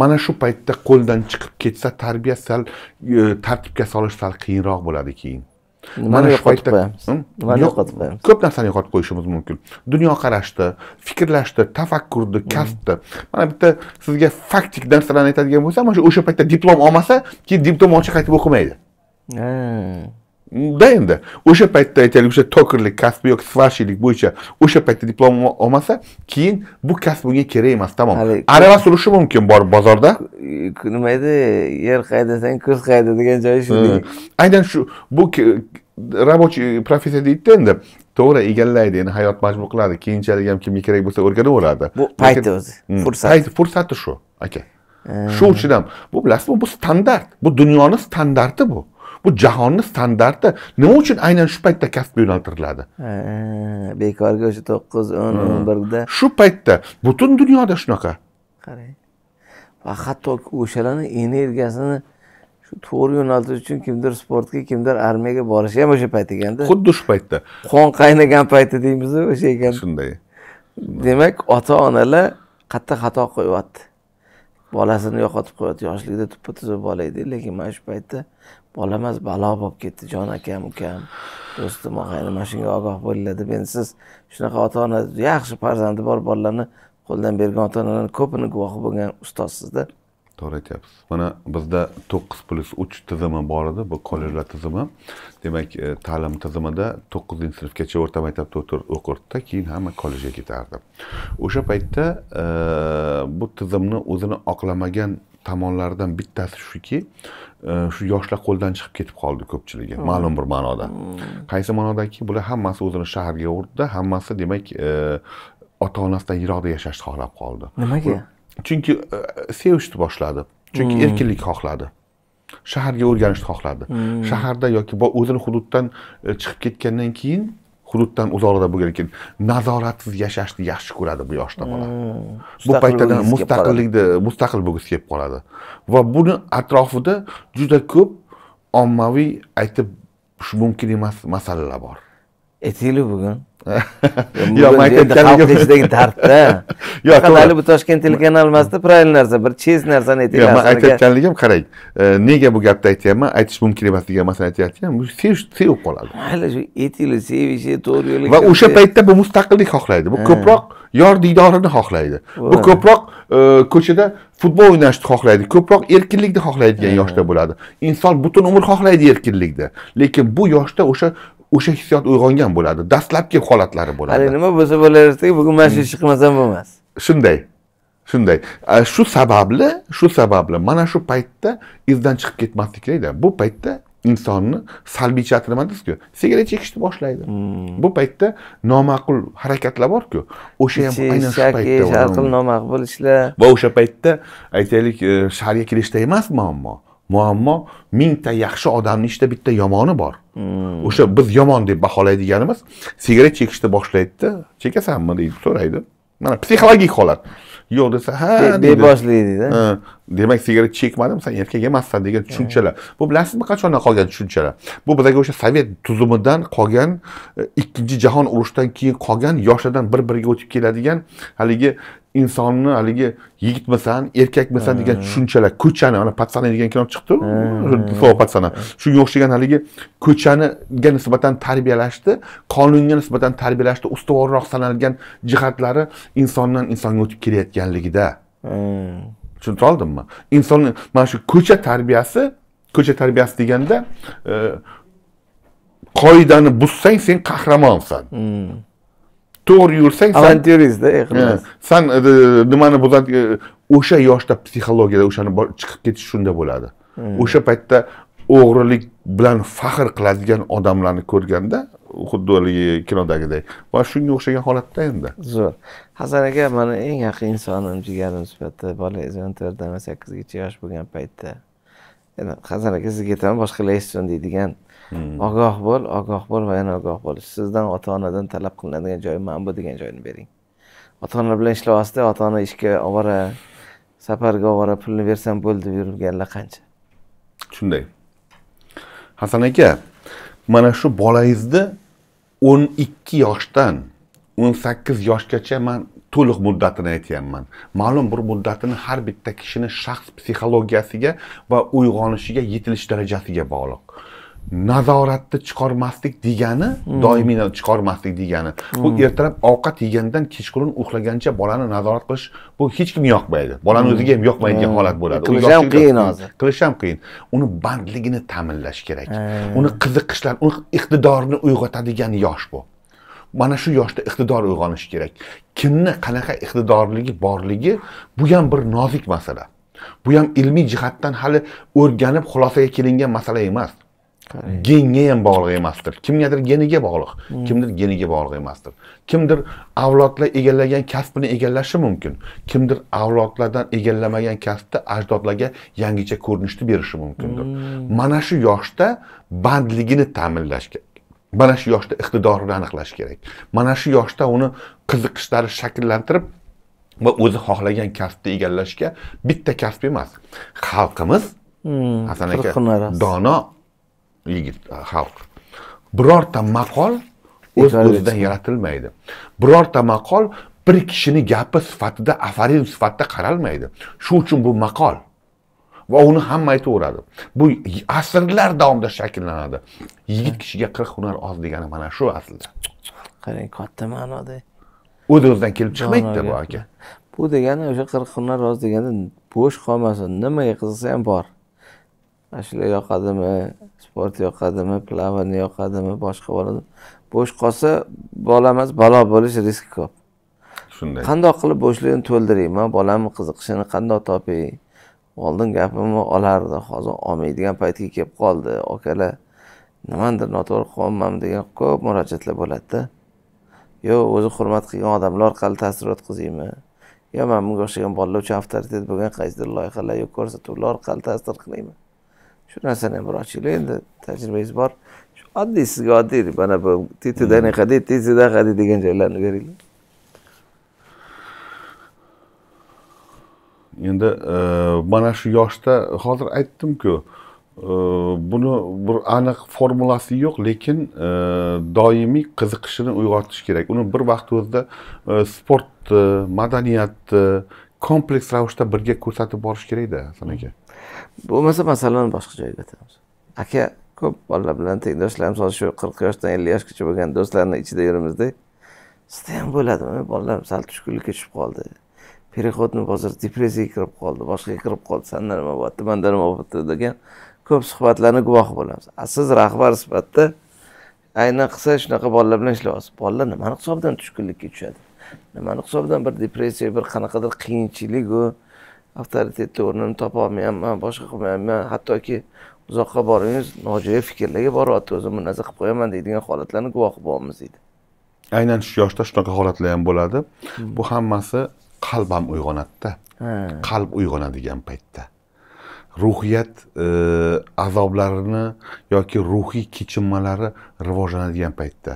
mana shu paytda qo'ldan chiqib ketsa tarbiya sal e, tartibga solish sal qiyinroq bo'ladi keyin nimani yo'qotib qo'yamiz hmm? nimani yo'qotib qo'yamiz ko'p narsani yo'qotib qo'yishimiz mumkin dunyoqarashni fikrlashni tafakkurni hmm. kasbni mana bitta sizga faktik narsalarni aytadigan bo'lsam o'sha paytda diplom olmasa keyin diplom olishga qaytib o'qimaydi da endi o'sha paytda aytaylik o'sha tokerlik kasbi yoki svashilik bo'yicha o'sha paytda diplom olmasa keyin bu kasb unga kerak emas tamom arava surishi mumkin borib bozorda nima edi yer qaydasang ko'z qayda degan joyi shunday aynan shu bu рабочий professiya deydida endi to'g'ri egallaydi endi hayot majbur qiladi keyinchalik ham kimga kerak bo'lsa o'rganaveradi bu payti o'zi fursat fursati shu aka shu uchun ham bu bilasizmi bu standart bu dunyoni standarti bu bu jahonni standarti nima uchun aynan shu paytda kasbga yo'naltiriladi bekorga o'sha to'qqiz o'n o'n birda shu paytda butun dunyoda shunaqa qarang va hatto o'shalarni energiyasini shu to'g'ri yo'naltirish uchun kimdir sportga kimdir armiyaga borishi ham o'sha payt ekanda xuddi shu paytda qon qaynagan payti deymizu o'sha ekan shunday demak ota onalar qattiq xato qilyapti bolasini yo'qotib qo'yadi yoshlikda tuppa tuzuk bola edi lekin mana shu paytda bola emas balo bo'lib ketdi jon akam ukam do'stim og'ayni mana shunga ogoh bo'linglar deb endi siz shunaqa ota ona yaxshi farzandi bor bolalarni qo'ldan bergan ota onalarni ko'pini guvohi bo'lgan ustozsizda to'g'ri aytyapsiz mana bizda to'qqiz plyus uch tizimi bor edi bu kollejlar tizimi demak e, ta'lim tizimida to'qqizinchi sinfgacha o'rta maktabda o'qirdida keyin hamma kollejga ketardi o'sha paytda e, bu tizimni o'zini oqlamagan tomonlaridan bittasi shuki e, shu yoshlar qo'ldan chiqib ketib qoldi ko'pchiligi ma'lum bir ma'noda hmm. qaysi ma'nodaki bular hammasi o'zini shaharga urdida hammasi demak e, ota onasidan yiroqda yashashni xohlab qoldi nimaga chunki e, sevishni boshladi chunki hmm. erkinlik xohladi shaharga o'rganishni xohladi hmm. shaharda yoki o'zini hududdan chiqib ketgandan keyin hududdan uzoqda bo'lgan ekan nazoratsiz yashashni yaxshi ko'radi bu yoshda bola hmm. bu paytda mustaqillikni mustaqil bo'lgisi kelib qoladi va buni atrofida juda ko'p ommaviy aytib mumkin emas masalalar bor aytinglar bugun yo'q man halq ichidagi dardda yo'q hali bu toshkent telekanalmasida Prayl narsa bir chest narsani ayting yo'q man aytayotganligim qarang e, nega bu gapni aytyapman aytish mumkin emas degan masalani aytyapman bu sevish sevib qoladi mayli shu aytinglar sevishi to'g'ri yo'lga va o'sha paytda bu mustaqillik xohlaydi bu ko'proq yor diydorini xohlaydi bu ko'proq e, ko'chada futbol o'ynashni xohlaydi ko'proq erkinlikni xohlaydigan yoshda bo'ladi inson butun umr xohlaydi erkinlikni lekin bu yoshda o'sha o'sha hissiyot uyg'ongan bo'ladi dastlabki holatlari bo'ladi nima bo'lsa bo'laversa bugun mana shu ishni qilmasam bo'lmas shunday shunday shu sababli shu sababli mana shu paytda izdan chiqib ketmaslik kerakda bu paytda insonni salbiy chat nima deysizku sigaret chekishni boshlaydi hmm. bu paytda noma'qul harakatlar borku o'sha ham aynan shu paytda har xil noma'qul ishlar va o'sha paytda aytaylik e, shariga kirishda emas muammo muammo mingta yaxshi odamni ichida bitta yomoni bor hmm. o'sha biz yomon deb baholaydiganimiz sigaret chekishni boshlaydida chekasanmi deydi so'raydi mana psixologik holat yo'q desa ha deb boshlaydida demak sigaret chekmadim sen erkak emassan degan tushunchalar bu bilasizmi qachondan qolgan tushunchalar bu bizaga o'sha sovet tuzumidan qolgan e, ikkinchi jahon urushidan keyin qolgan yoshlardan bir biriga o'tib keladigan haligi insonni haligi yigitmisan erkakmisan degan tushunchalar ko'chani mana patsana degan kino chiqdiku patsana shunga o'xshagan haligi ko'chaniga nisbatan tarbiyalashni qonunga nisbatan tarbiyalashni ustuvorroq sanalgan jihatlari insondan insonga o'tib kelayotganligida tushuntirib oldimmi insonni mana shu ko'cha tarbiyasi ko'cha tarbiyasi deganda e, qoidani buzsang sen qahramonsan hmm. to'g'ri yursang avantyurizda san eh, e, nimani buzadi e, o'sha yoshda psixologiyada o'shani chiqib ketish shunda bo'ladi hmm. o'sha paytda o'g'rilik bilan faxr qiladigan odamlarni ko'rganda xuddi haligi kinodagidek va shunga o'xshagan holatda endi zo'r hasan aka mani eng yaqin insonim jigarim sifatida bolangiz o'n to'rtdan o'n sakkizgacha yosh bo'lgan paytda hasan aka sizga aytaman boshqalar eshitsin deydigan Hmm. ogoh bo'l ogoh bo'l va yana ogoh bo'l sizdan ota onadan talab qilinadigan joyi mana bu degan joyni bering ota ona bilan ishlayapsizda ota ona ishga ovora safarga ovora pulni bersam bo'ldi deb yurganlar qancha shunday hasan aka mana shu bolangizni o'n ikki yoshdan o'n sakkiz yoshgacha man to'liq muddatini aytyapman ma'lum bir muddatini har bitta kishini shaxs psixologiyasiga va uyg'onishiga yetilish darajasiga bog'liq nazoratni chiqarmaslik degani hmm. doimiy chiqarmaslik degani bu hmm. ertalab ovqat yegandan kechqurun uxlagancha bolani nazorat qilish bu hech kimga yoqmaydi bolani hmm. o'ziga ham yoqmaydigan holat bo'ladi qilish ham qiyin hozir qilish ham qiyin uni bandligini ta'minlash kerak uni qiziqishlar uni iqtidorini uyg'otadigan yosh bu mana shu yoshda iqtidor uyg'onishi kerak kimni qanaqa iqtidorligi borligi bu ham bir nozik masala bu ham ilmiy jihatdan hali o'rganib xulosaga kelingan masala emas genga ham bog'liq emasdir kimgadir geniga bog'liq hmm. kimdir geniga bog'liq emasdir kimdir avlodlar egallagan kasbini egallashi mumkin kimdir avlodlardan egallamagan kasbni ajdodlarga yangicha ko'rinishni berishi mumkindir hmm. mana shu yoshda bandligini ta'minlash kerak mana shu yoshda iqtidorini aniqlash kerak mana shu yoshda uni qiziqishlari shakllantirib va o'zi xohlagan kasbni egallashga bitta kasb emas xalqimiz hmm, hasan aka dono yigit e, xalq birorta maqol o'z o'zidan yaratilmaydi birorta maqol bir kishini gapi sifatida aforizm sifatida qaralmaydi shu uchun bu maqol va uni hamma aytaveradi bu asrlar davomida shakllanadi yigit kishiga qirq hunar oz degani mana shu aslida qarang katta ma'noda o'z o'zidan kelib chiqmaydida bu aka bu degani o'sha qirq hunar oz degani bo'sh qolmasin nimaga qiziqsa ham bor ashula yoqadimi sport yoqadimi plavani yoqadimi boshqa bo'ladi bo'sh qolsa bola emas balo bo'lish riski ko'p shunday qandoq qilib bo'shligini to'ldiring man bolamni qiziqishini qandoq topay oldin gapimni olardi hozir olmaydigan paytga kelib qoldi okalar nimanidir noto'g'ri qilyapmanmi degan ko'p murojaatlar bo'ladida yo o'zi hurmat qilgan odamlar orqali ta'sir o'tkazingmi yo mana bunga o'xshagan bolalar uchun avtoritet bo'lgan qaysidir loyihalar yo ko'rsatuvlar orqali ta'sir qilingmi shu narsani ham bir ochinglar endi tajribangiz bor shu oddiy sizga oddiy mana bu titida hmm. anaqa deydi titida hadey degan joylarni beringlar endi e, mana shu yoshda hozir aytdimku e, buni bir aniq formulasi yo'q lekin e, doimiy qiziqishini uyg'otish kerak uni bir vaqt o'zida sportni madaniyatni kompleks ravishda birga ko'rsatib borish kerakda hasan aka bo'lmasa masalani boshqa joyga o'tamiz aka ko'p bolalar bilan tengdoshlarim misol shu qirq yoshdan ellik yoshgacha bo'lgan do'stlarni ichida yuramizda sizda ham bo'ladimi bolalar sal tushkunlikka tushib qoldi переходный bozor depressiyaga kirib qoldi boshqaga kirib qoldi sanda nima bo'lyapti manda nima bo'lyapti degan ko'p suhbatlarni guvohi bo'lamiz siz rahbar sifatida aynan qilsa shunaqa bolalar bilan ishlayapsiz bolalar nimani hisobidan tushkunlikka tushadi nimani hisobidan bir depressiya bir qanaqadir qiyinchiliku avtoritetli o'rnini topolmayapman boshqa qilmayapman hattoki uzoqqa boringiz nojo'ya fikrlarga boryapti o'zim bu narsa qilib qo'yaman deydigan holatlarni guvohi bo'lyapmiz deydi aynan shu yoshda shunaqa holatlar ham bo'ladi hmm. bu hammasi qalb ham uyg'onadida qalb uyg'onadigan paytda ruhiyat e, azoblarini yoki ruhiy kechinmalari rivojlanadigan paytda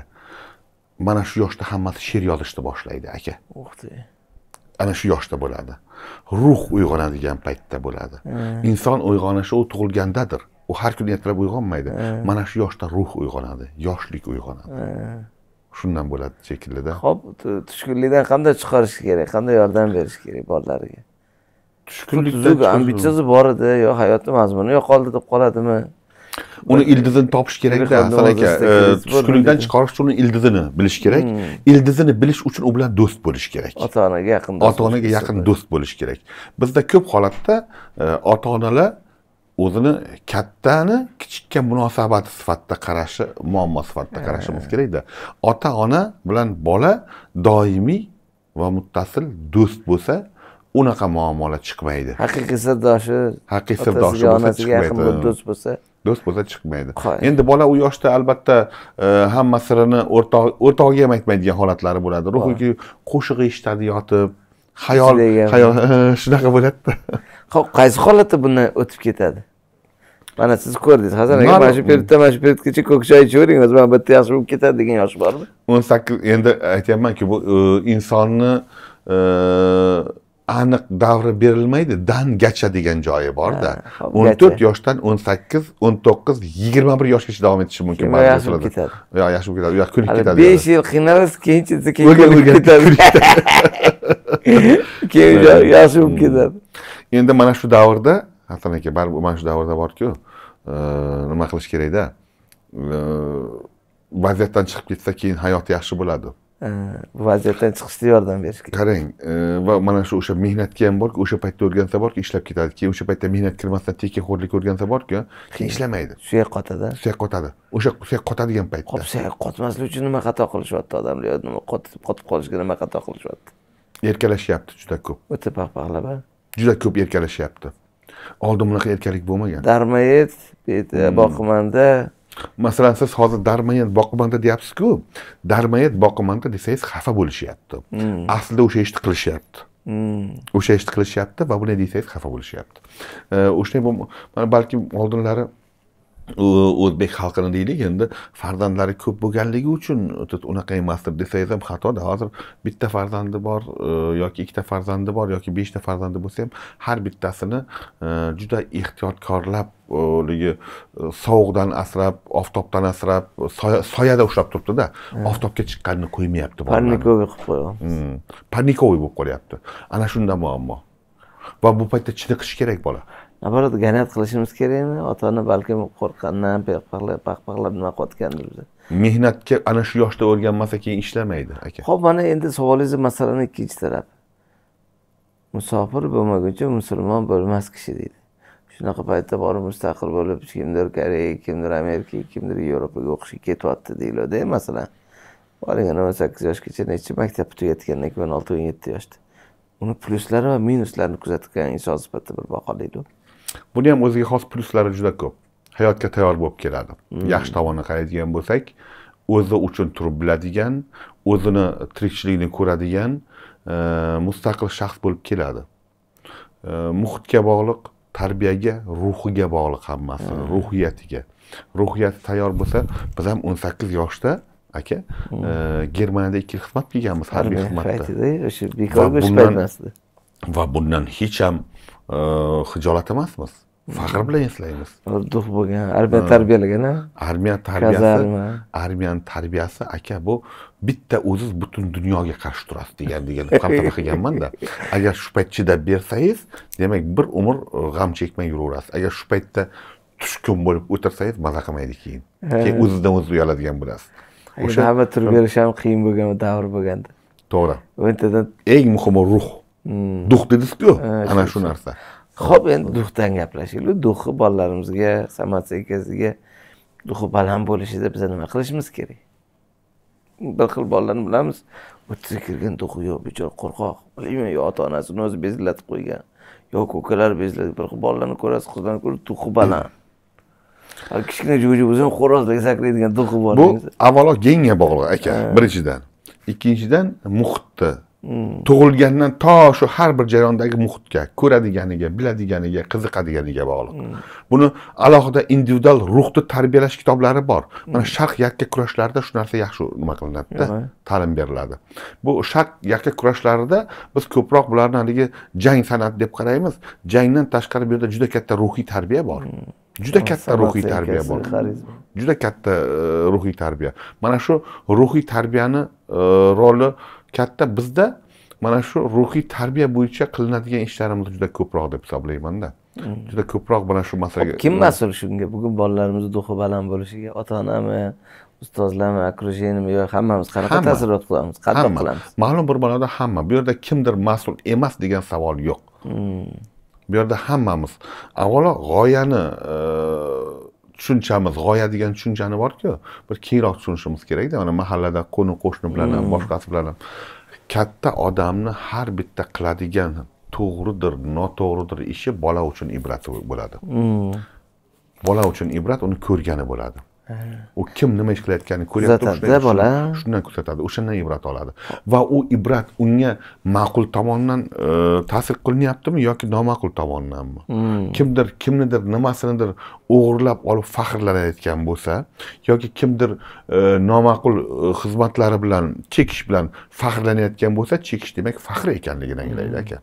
mana shu yoshda hammasi she'r yozishni boshlaydi aka ana shu yoshda bo'ladi ruh uyg'onadigan paytda bo'ladi hmm. inson uyg'onishi u tug'ilgandadir u har kuni ertalab uyg'onmaydi hmm. mana shu yoshda ruh uyg'onadi yoshlik uyg'onadi hmm. shundan bo'ladi shekillida ho'p tushkunlikdan qanday chiqarish kerak qanday yordam berish kerak bolalarga tushkunlik ambitsiyasi bor edi yo hayotni mazmuni yo'qoldi deb qoladimi uni ildizini topish kerakda hasan aka e, tushkunlikdan chiqarish uchun ildizini bilish kerak hmm. ildizini bilish uchun u bilan do'st bo'lish kerak ota onaga yaqin ota onaga yaqin do'st bo'lish kerak bizda ko'p holatda e, ota onalar o'zini kattani kichikka munosabati sifatida qarashi muammo sifatida qarashimiz kerakda ota ona bilan bola doimiy va muttasil do'st bo'lsa unaqa muammolar chiqmaydi haqiqiy sirdoshi haqiqiy sirdoshi bo'lsa chiqmaydi do'st bo'lsa do'st bo'lsa chiqmaydi endi bola u yoshda albatta e, hamma sirini o'rtog'iga ham aytmaydigan holatlari bo'ladi ruhiki qo'shiq eshitadi yotib hayol hayol e, shunaqa bo'ladida ho'p qaysi holatda bundan o'tib ketadi mana siz ko'rdingiz hasan aka mana shu periyodda mana shu periyodgacha ko'k choy ichavering o'zi mana bitta yaxshi bo'lib ketadi degan yosh bormi o'n sakkiz endi aytyapmanku bu e, insonni aniq davri berilmaydi dangacha degan joyi borda o'n to'rt yoshdan o'n sakkiz o'n to'qqiz yigirma bir yoshgacha davom etishi mumkin yashirib ketadi yo yashirib ketadi uyoq ko'nikib ketadi besh yil qiynalasiz keyinchisi ko'nikib ketadi keyin yashirib hmm. ketadi endi mana shu davrda hasan aka baribir mana shu davrda borku e, nima qilish kerakda e, vaziyatdan chiqib ketsa keyin hayot yaxshi bo'ladi bu э, vaziyatdan chiqishda yordam berishga qarang e, va mana shu o'sha mehnatga ham borku o'sha paytda o'rgansa borku ishlab ketadi keyin o'sha paytda mehnat kirmasdan tekkaxo'rlikka o'rgansa borku keyin ishlamaydi suyak qotadi suyak qotadi o'sha suyak qotadigan paytda hop suyak qotmasligi uchun nima xato qilishyapti odamlar nima qotib qotib qolishga nima xato qilishyapti erkalashyapti juda ko'p o'ta paxpaxlab juda ko'p erkalashyapti oldin bunaqa erkalik bo'lmagan darmayet hmm. boqimanda masalan siz hozir darmayat boqimanda deyapsizku darmayat boqimanda desangiz xafa bo'lishyapti hmm. aslida o'sha ishni qilishyapti hmm. o'sha ishni qilishyapti va bunday desangiz xafa bo'lishyapti o'shanday balki oldinlari o'zbek xalqini deylik endi farzandlari ko'p bo'lganligi uchun unaqa emasdir desangiz ham xatoda hozir bitta farzandi bor e, yoki ikkita farzandi bor yoki beshta farzandi bo'lsa ham har bittasini e, juda ehtiyotkorlab e, haligi sovuqdan asrab oftobdan asrab soyada ushlab turibdida hmm. oftobga chiqqanini qo'ymayapti pannikoviy qilib qo'yapmiz hmm. pannikoviy bo'lib qolyapti ana shunda muammo va bu paytda chiniqishi kerak bola наоборот g'aniyat qilishimiz kerakmi ota ona balkim qo'rqqandan paqpaqlab nima qilayotgandir bizni mehnatga ana shu yoshda o'rganmasa keyin ishlamaydi aka ho'p mana endi savolingizni masalani ikkinchi tarafi musofir bo'lmaguncha musulmon bo'lmas kishi deydi shunaqa paytda borib mustaqil bo'lib kimdir koreya kimdir amerikaga kimdir yevropaga o'qishga ketyapti deyiladi e, masalan borgan o'n sakkiz yoshgacha necha maktabni tugatgandan keyin o'n olti o'n yetti yoshda uni pluslari va minuslarini kuzatgan inson sifatida bir baholaydi buni ham o'ziga xos pluslari juda ko'p hayotga tayyor bo'lib keladi hmm. yaxshi tomonini qaraydigan bo'lsak o'zi uchun turib biladigan o'zini tirikchilikni ko'radigan e, mustaqil shaxs bo'lib keladi e, muhitga bog'liq tarbiyaga ruhiga bog'liq hammasi hmm. ruhiyatiga ruhiyati tayyor bo'lsa biz ham o'n sakkiz yoshda aka e, hmm. germaniyada ikki yil xizmat qilganmiz harbiy xizmatda o'sha bekorga ish va bundan hech ham xijolat emasmiz faxr bilan eslaymiz duh bo'lgan armiya tarbiyalagan a armiya tarbiyasi armiyani tarbiyasi aka bu bitta o'ziz butun dunyoga qarshi turasiz degan degan falsafa qilganmanda agar shu payt chidab bersangiz demak bir umr g'am chekmay yuraverasiz agar shu paytda tushkun bo'lib o'tirsangiz maza qilmaydi keyin keyin o'zizdan o'zi uyaladigan bo'lasiz o'sha hamma turib berish ham qiyin bo'lgan davr bo'lganda to'g'ri o'ntadan eng muhimi ruh Hmm. duh dedizku ana shu narsa ho'p endi duhdan gaplashaylik duhni bolalarimizga samat akasiga duhi baland bo'lishida biz nima qilishimiz kerak bir xil bolalarni bilamiz o'ttizga kirgan duhi yo'q bechora qo'rqoq bilmayman yo ota onasini o'zi bezillatib qo'ygan yo ko'kalar bezillatib bir xil bolalarni ko'rasiz qizlarni ko'rib duhi baland kichkina jo'ja ham xo'rozdek sakraydigan duhi bor bu avvalo genga bog'liq aka birinchidan ikkinchidan muhitni tug'ilgandan to shu har bir jarayondagi muhitga ko'radiganiga biladiganiga qiziqadiganiga bog'liq mm. buni alohida individual ruhni tarbiyalash kitoblari bor mm. mana sharq yakka kurashlarida shu narsa yaxshi nima qilinadida ta'lim beriladi bu sharq yakka kurashlarida biz ko'proq bularni haligi jang san'ati deb qaraymiz jangdan tashqari bu yerda juda katta ruhiy tarbiya bor mm. juda katta ruhiy tarbiya bor juda katta e, ruhiy tarbiya mana shu ruhiy tarbiyani e, roli katta bizda mana shu ruhiy tarbiya bo'yicha qilinadigan ishlarimiz juda ko'proq deb hisoblaymanda hmm. juda ko'proq mana shu masalaga kim mas'ul shunga bugun bolalarimizni duhi baland bo'lishiga ota onami ustozlarmi okrujeniymi yo hammamiz qanaqa taassurot qilamiz qanday qilamiz ma'lum bir ma'noda hamma bu yerda kimdir mas'ul emas degan savol yo'q hmm. bu yerda hammamiz avvalo g'oyani tushunchamiz g'oya degan tushunchani borku bir kengroq tushunishimiz kerakda mana mahallada qo'ni qo'shni bilan ham hmm. boshqasi bilan ham katta odamni har bitta qiladigan to'g'ridir noto'g'ridir ishi bola uchun ibrat bo'ladi hmm. bola uchun ibrat uni ko'rgani bo'ladi u kim nima ish qilayotganini ko'ryapti bola shundan kuzatadi o'shandan ibrat oladi va u ibrat unga ma'qul tomondan e, ta'sir qilinyaptimi yoki noma'qul tomondanmi hmm. kimdir kimnidir nimasinidir o'g'irlab olib faxrlanayotgan bo'lsa yoki kimdir e, noma'qul e, xizmatlari bilan chekish bilan faxrlanayotgan bo'lsa chekish demak faxr ekanligini anglaydi aka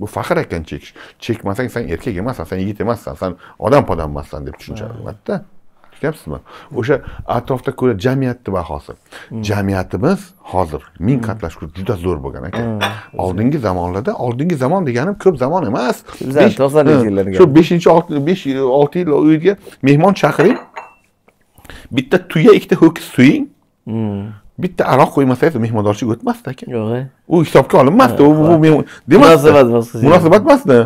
bu faxr ekan chekish chekmasang san erkak emassan san yigit emassan san odam emassan deb tushunishadi tushunyapsizmi o'sha atrofda ko'ra jamiyatni bahosi hmm. jamiyatimiz hozir ming hmm. shukur juda zo'r bo'lgan ekan hmm. oldingi zamonlarda oldingi zamon deganim ko'p zamon emas shu beshinchi besh olti yil uyga mehmon chaqiring bitta tuya ikkita ho'kiz so'ying bitta aroq qo'ymasangiz mehmondorchilik o'tmasdi aka yo'q e. u hisobga olinmasdi u demasdi munosabat emasdi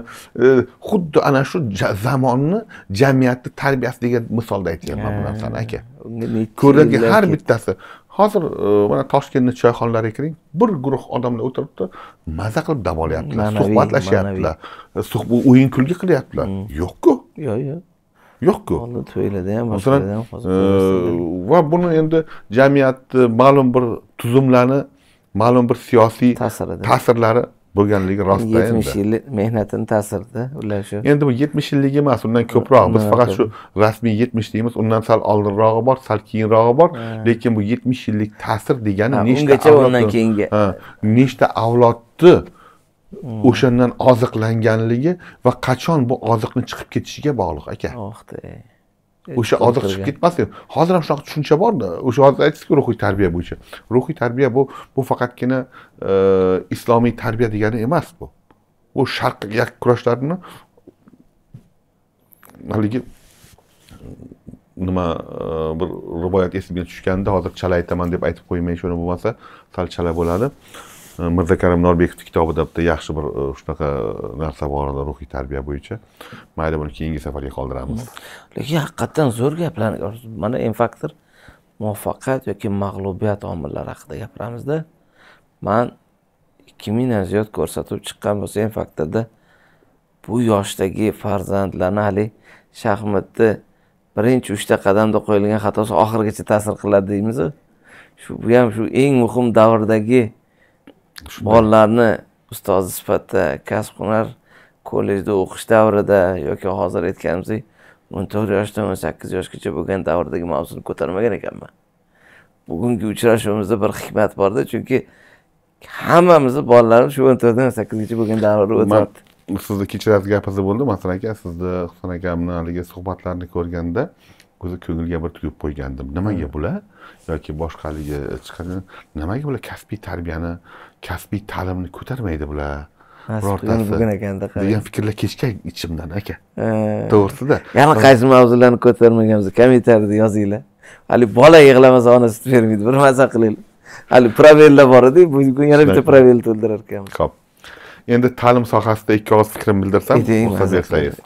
e, xuddi ana shu zamonni jamiyatni tarbiyasi degan misolda aytyapman bu narsani aka ko'rdaki har bittasi hozir e, mana toshkentni choyxonalariga kiring bir guruh odamlar o'tiribdi maza qilib davolayaptilar suhbatlashyaptilar o'yin kulgi qilyaptilar hmm. yo'qku yo'q yo'q yo'qku to'ylarda ham masalan e, va buni endi jamiyatni e, ma'lum bir tuzumlarni ma'lum bir siyosiy ta'sirlari bo'lganligi rostda endi yetmish yil mehnatini ta'sirida ular shu endi bu yetmish yillik emas undan ko'proq biz faqat shu rasmiy yetmish deymiz undan sal oldinrog'i bor sal keyinrog'i bor lekin bu yetmish yillik ta'sir degani nechta ungacha undan keyingi nechta avlodni Hmm. o'shandan oziqlanganligi va qachon bu oziqni chiqib ketishiga bog'liq aka oh, e, o'sha oziq chiqib ketmasku hozir ham shunaqa tushuncha borda o'sha hozir aytdizku ruhiy tarbiya bo'yicha ruhiy tarbiya bu bu faqatgina e, islomiy tarbiya degani emas bu bu sharq kurashlarini haligi nima e, bir rivoyat esimga tushganda hozir chala aytaman deb aytib qo'ymay shuni bo'lmasa sal chala bo'ladi mirzakarim norbekovni kitobida bitta yaxshi bir shunaqa narsa bor edi ruhiy tarbiya bo'yicha mayli buni keyingi safarga qoldiramiz lekin haqiqatdan zo'r gaplar mana m faktor muvaffaqiyat yoki mag'lubiyat omillari haqida gapiramizda man ikki mingdan ziyod ko'rsatuv chiqqan bo'lsa m faktorda bu yoshdagi farzandlarni haligi shaxmatni birinchi uchta qadamda qo'yilgan xatosi oxirigacha ta'sir qiladi deymiz shu bu ham shu eng muhim davrdagi bolalarni ustozi sifatida kasb hunar kollejda o'qish davrida yoki hozir aytganimizdek o'n to'rt yoshdan o'n sakkiz yoshgacha bo'lgan davrdagi mavzuni ko'tarmagan ekanman bugungi uchrashuvimizda bir hikmat borda chunki hammamizni bolalarimiz shu o'n to'rtdan o'n sakkizgacha bo'lgan davrda o'tyapti sizni kechirasiz gapingiz bo'ldi masalan aka sizni husan akamni haligi suhbatlarini ko'rganda o'zi ko'ngilga bir tugib qo'ygandim nimaga hmm. bular yoki boshqa haligi chiqadi nimaga bular kasbiy tarbiyani kasbiy ta'limni ko'tarmaydi bular birortasi bugun ekanda degan fikrlar kechgan ichimdan aka to'g'risida yana qaysi mavzularni ko'tarmaganmiz kommentariyada yozinglar hali bola yig'lamasa ona sut bermaydi bir maza qilinglar hali probellar bor edi bugun yana bitta probel to'ldirar ekanmiz ho'p endi ta'lim sohasida ikki og'iz fikrimni bildirsam ruxsat bersangiz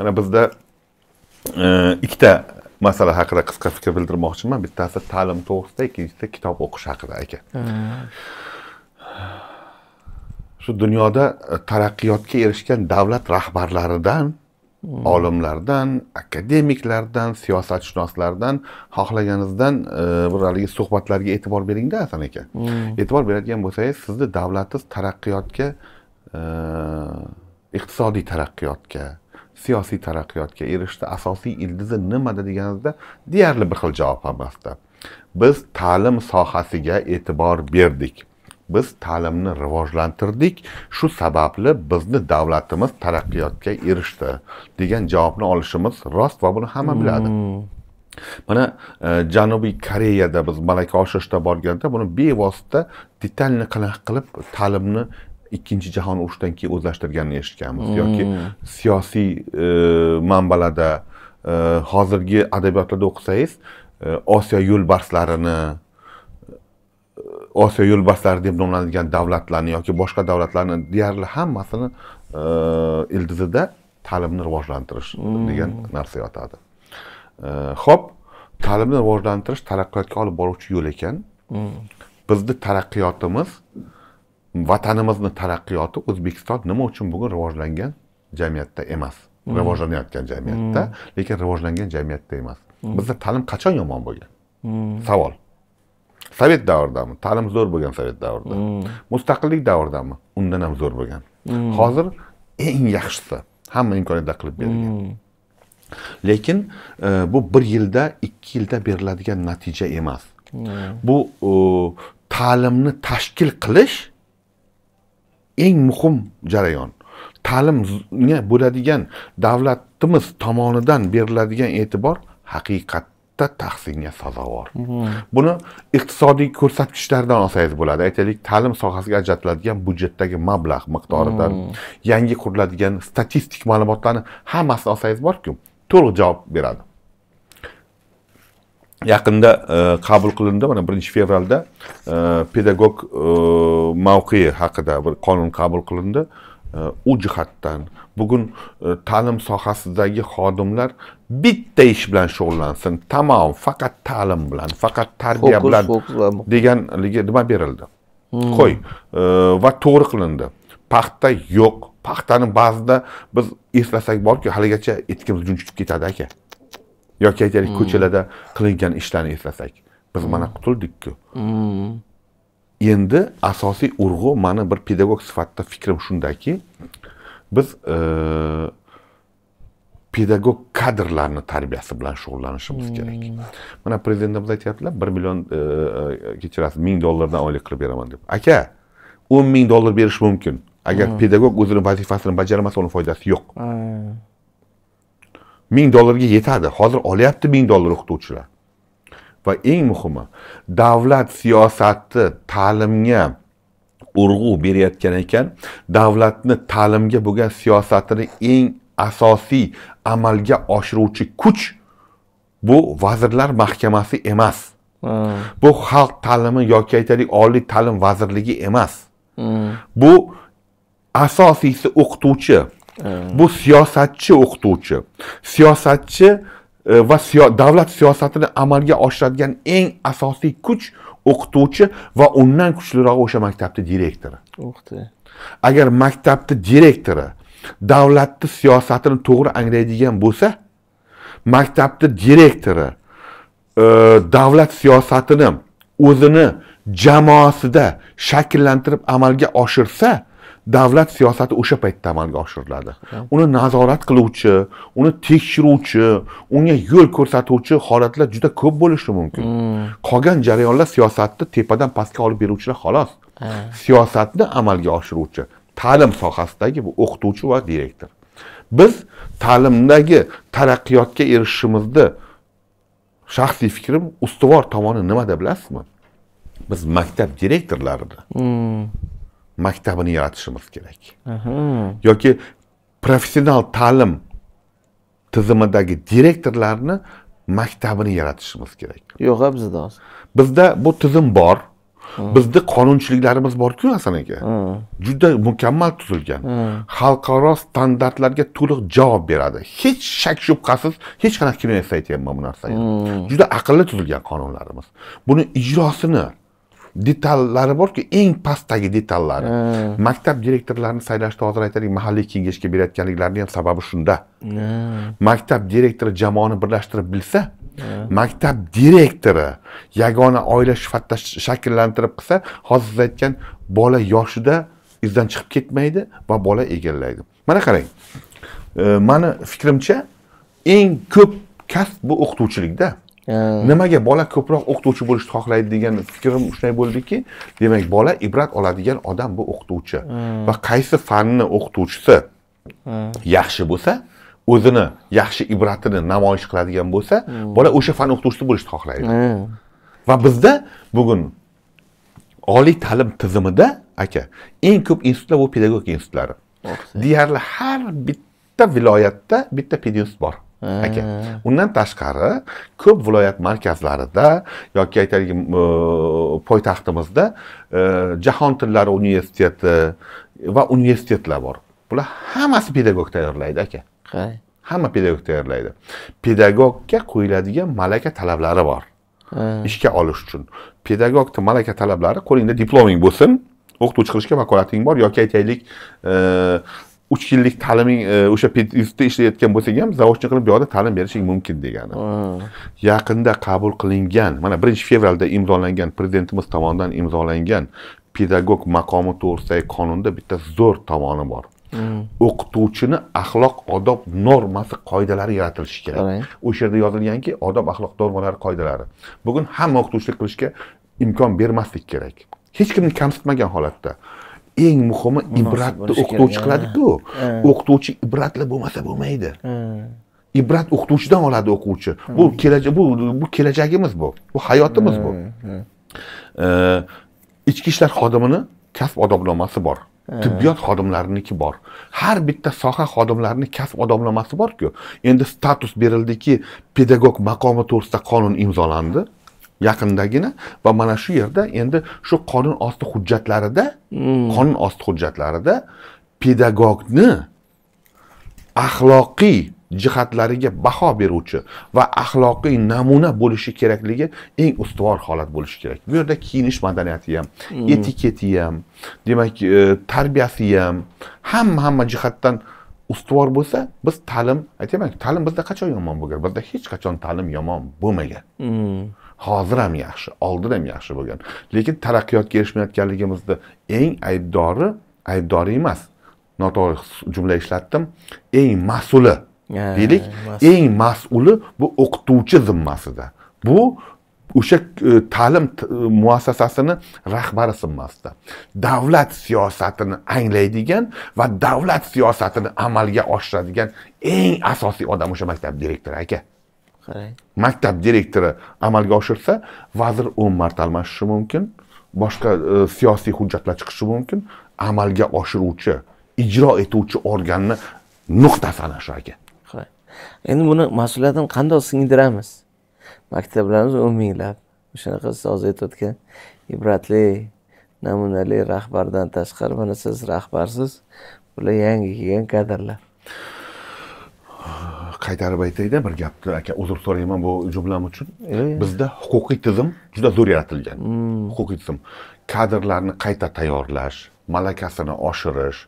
mana bizda e, ikkita masala haqida qisqa fikr bildirmoqchiman bittasi ta'lim to'g'risida ikkinchisi kitob o'qish haqida aka shu dunyoda e, taraqqiyotga erishgan davlat rahbarlaridan hmm. olimlardan akademiklardan siyosatshunoslardan xohlaganingizdan e, bir haligi suhbatlarga e'tibor beringda hasan aka hmm. e'tibor beradigan bo'lsangiz sizni davlatingiz taraqqiyotga e, iqtisodiy taraqqiyotga siyosiy taraqqiyotga erishdi asosiy ildizi nimada deganingizda deyarli bir xil javob ham biz ta'lim sohasiga e'tibor berdik biz ta'limni rivojlantirdik shu sababli bizni davlatimiz taraqqiyotga erishdi degan javobni olishimiz rost va buni hamma biladi hmm. mana e, janubiy koreyada biz malaka oshirishda borganda buni bevosita detalni qilib ta'limni ikkinchi jahon urushidan keyin o'zlashtirganini eshitganmiz hmm. yoki siyosiy e, manbalarda e, hozirgi adabiyotlarda o'qisangiz e, osiyo yo'lbarslarini osiyo yo'lbarslari deb nomlanadigan davlatlarni yoki boshqa davlatlarni deyarli hammasini e, ildizida ta'limni rivojlantirish degan hmm. narsa yotadi ho'p e, ta'limni rivojlantirish taraqqiyotga olib boruvchi yo'l ekan hmm. bizni taraqqiyotimiz vatanimizni taraqqiyoti o'zbekiston nima uchun bugun rivojlangan jamiyatda emas hmm. rivojlanayotgan jamiyatda lekin rivojlangan jamiyatda emas bizda ta'lim qachon yomon bo'lgan savol sovet davridami ta'lim zo'r bo'lgan sovet davrida hmm. mustaqillik davridami undan ham zo'r bo'lgan hmm. hozir eng yaxshisi hamma imkoniyatda qilib hmm. lekin e, bu bir yilda ikki yilda beriladigan natija emas hmm. bu e, ta'limni tashkil qilish eng muhim jarayon ta'limga bo'ladigan davlatimiz tomonidan beriladigan e'tibor haqiqat katta tahsinga sazovor buni iqtisodiy ko'rsatkichlardan olsangiz bo'ladi aytaylik ta'lim sohasiga ajratiladigan budjetdagi mablag' miqdoridan yangi quriladigan statistik ma'lumotlarni hammasini olsangiz borku to'liq javob beradi yaqinda e, qabul qilindi mana birinchi fevralda e, pedagog e, mavqei haqida bir qonun qabul qilindi u jihatdan bugun e, ta'lim sohasidagi xodimlar bitta ish bilan shug'ullansin tamom faqat ta'lim bilan faqat tarbiya bilan deganligi nima berildi hmm. qo'y e, va to'g'ri qilindi paxta yo'q paxtani ba'zida biz eslasak borku haligacha etkimiz junjib ketadi aka yoki aytaylik hmm. ko'chalarda qilingan ishlarni eslasak biz hmm. mana qutuldikku endi asosiy urg'u mani bir pedagog sifatida fikrim shundaki biz e, pedagog kadrlarni tarbiyasi bilan shug'ullanishimiz hmm. kerak mana prezidentimiz aytyaptilar bir million e, e, kechirasiz ming dollardan oylik qilib beraman deb aka o'n ming dollar berish mumkin agar hmm. pedagog o'zini vazifasini bajarmasa uni foydasi yo'q ming dollarga yetadi hozir olyapti ming dollar o'qituvchilar va eng muhimi davlat siyosati ta'limga urg'u berayotgan ekan davlatni ta'limga bo'lgan siyosatini eng asosiy amalga oshiruvchi kuch bu vazirlar mahkamasi emas bu xalq ta'limi yoki aytaylik oliy ta'lim vazirligi emas bu asosiysi o'qituvchi bu siyosatchi o'qituvchi siyosatchi e, va davlat siyosatini amalga oshiradigan eng asosiy kuch o'qituvchi va undan kuchliroq o'sha maktabni direktori agar maktabni direktori davlatni siyosatini to'g'ri anglaydigan bo'lsa maktabni direktori e, davlat siyosatini o'zini jamoasida shakllantirib amalga oshirsa davlat siyosati o'sha paytda amalga oshiriladi uni nazorat qiluvchi uni tekshiruvchi unga yo'l ko'rsatuvchi holatlar juda ko'p bo'lishi mumkin hmm. qolgan jarayonlar siyosatni tepadan pastga olib beruvchilar xolos siyosatni amalga oshiruvchi ta'lim sohasidagi bu o'qituvchi va direktor biz ta'limdagi taraqqiyotga erishishimizni shaxsiy fikrim ustuvor tomoni nimada bilasizmi biz maktab direktorlarida hmm. maktabini yaratishimiz kerak yoki professional ta'lim tizimidagi direktorlarni maktabini yaratishimiz kerak yo'q a bizda hozir bizda bu tizim bor bizni qonunchiliklarimiz borku hasan aka juda mukammal tuzilgan xalqaro standartlarga to'liq javob beradi hech shak shubhasiz hech qanaqa kinoyasiz aytyapman bu narsaga juda aqlli tuzilgan qonunlarimiz buni ijrosini detallari borku eng pastdagi detallari hmm. maktab direktorlarini saylashda hozir aytaylik mahalliy kengashga berayotganliklarini ham sababi shunda hmm. maktab direktori jamoani birlashtirib bilsa maktab direktori yagona oila sifatida shakllantirib qilsa hozir siz aytgan bola yoshida izdan chiqib ketmaydi va bola egallaydi mana qarang e, mani fikrimcha eng ko'p kasb bu o'qituvchilikda nimaga bola ko'proq o'qituvchi bo'lishni xohlaydi degan fikrim shunday bo'ldiki demak bola ibrat oladigan odam bu o'qituvchi va qaysi fanni o'qituvchisi yaxshi bo'lsa o'zini yaxshi ibratini namoyish qiladigan bo'lsa bola o'sha fan o'qituvchisi bo'lishni xohlaydi va bizda bugun oliy ta'lim tizimida aka eng ko'p institutlar bu pedagogika institutlari deyarli har bitta viloyatda bitta pedinstitut bor aka undan tashqari ko'p viloyat markazlarida yoki aytaylik e, poytaxtimizda e, jahon tillari universiteti va universitetlar bor bular hammasi pedagog tayyorlaydi aka hamma pedagog tayyorlaydi pedagogga qo'yiladigan malaka talablari bor ishga olish uchun pedagogni malaka talablari qo'lingda diploming bo'lsin o'qituvchi qilishga vakolating bor yoki aytaylik e, uch yillik ta'liming e, o'sha institutda ishlayotgan bo'lsang ham заочный qilib bu yoqda ta'lim berishing mumkin degani yaqinda qabul qilingan mana birinchi fevralda imzolangan prezidentimiz tomonidan imzolangan pedagog maqomi to'g'risidagi qonunda bitta zo'r tomoni bor hmm. o'qituvchini axloq odob normasi qoidalari yaratilishi kerak o'sha yerda yozilganki odob axloq normalari qoidalari bugun hamma o'qituvchilik qilishga imkon bermaslik kerak hech kimni kamsitmagan holatda eng muhimi ibratni э. э. o'qituvchi qiladiku o'qituvchi ibratli bo'lmasa bo'lmaydi ibrat э. o'qituvchidan oladi o'quvchi bu kelajak bu bu kelajagimiz bu bu hayotimiz bu ichki ishlar xodimini kasb odoblamasi bor tibbiyot xodimlariniki bor har bitta soha xodimlarini kasb odoblamasi borku endi status berildiki pedagog maqomi to'g'risida qonun imzolandi yaqindagina va mana shu yerda endi shu qonun osti hujjatlarida hmm. qonun osti hujjatlarida pedagogni axloqiy jihatlariga baho beruvchi va axloqiy namuna bo'lishi kerakligi eng ustuvor holat bo'lishi kerak bu yerda kiyinish madaniyati ham hmm. etiketi ham demak e, tarbiyasi ham hamma hamma jihatdan ustuvor bo'lsa biz ta'lim aytyapman ta'lim bizda qachon yomon bo'lgan bizda hech qachon ta'lim yomon bo'lmagan hmm. hozir ham yaxshi oldin ham yaxshi bo'lgan lekin taraqqiyotga erishmayotganligimizni eng aybdori aybdori emas noto'g'ri jumla ishlatdim eng mas'uli deylik eng mas'uli bu o'qituvchi zimmasida bu o'sha e, ta'lim e, muassasasini rahbari zimmasida davlat siyosatini anglaydigan va davlat siyosatini amalga oshiradigan eng asosiy odam o'sha maktab direktori aka maktab direktori amalga oshirsa vazir o'n marta almashishi mumkin boshqa e, siyosiy hujjatlar chiqishi mumkin amalga oshiruvchi ijro etuvchi organni nuqtasi ana shu aka endi buni mas'uliyatini qandoq singdiramiz maktablarimiz o'n minglab o'shanaqa hozir aytayotgan ibratli namunali rahbardan tashqari mana siz rahbarsiz bular yangi kelgan kadrlar qaytarib aytayda bir gapni aka uzr so'rayman bu jumlam uchun bizda huquqiy tizim juda zo'r yaratilgan mm. huquqiy tizim kadrlarni qayta tayyorlash malakasini oshirish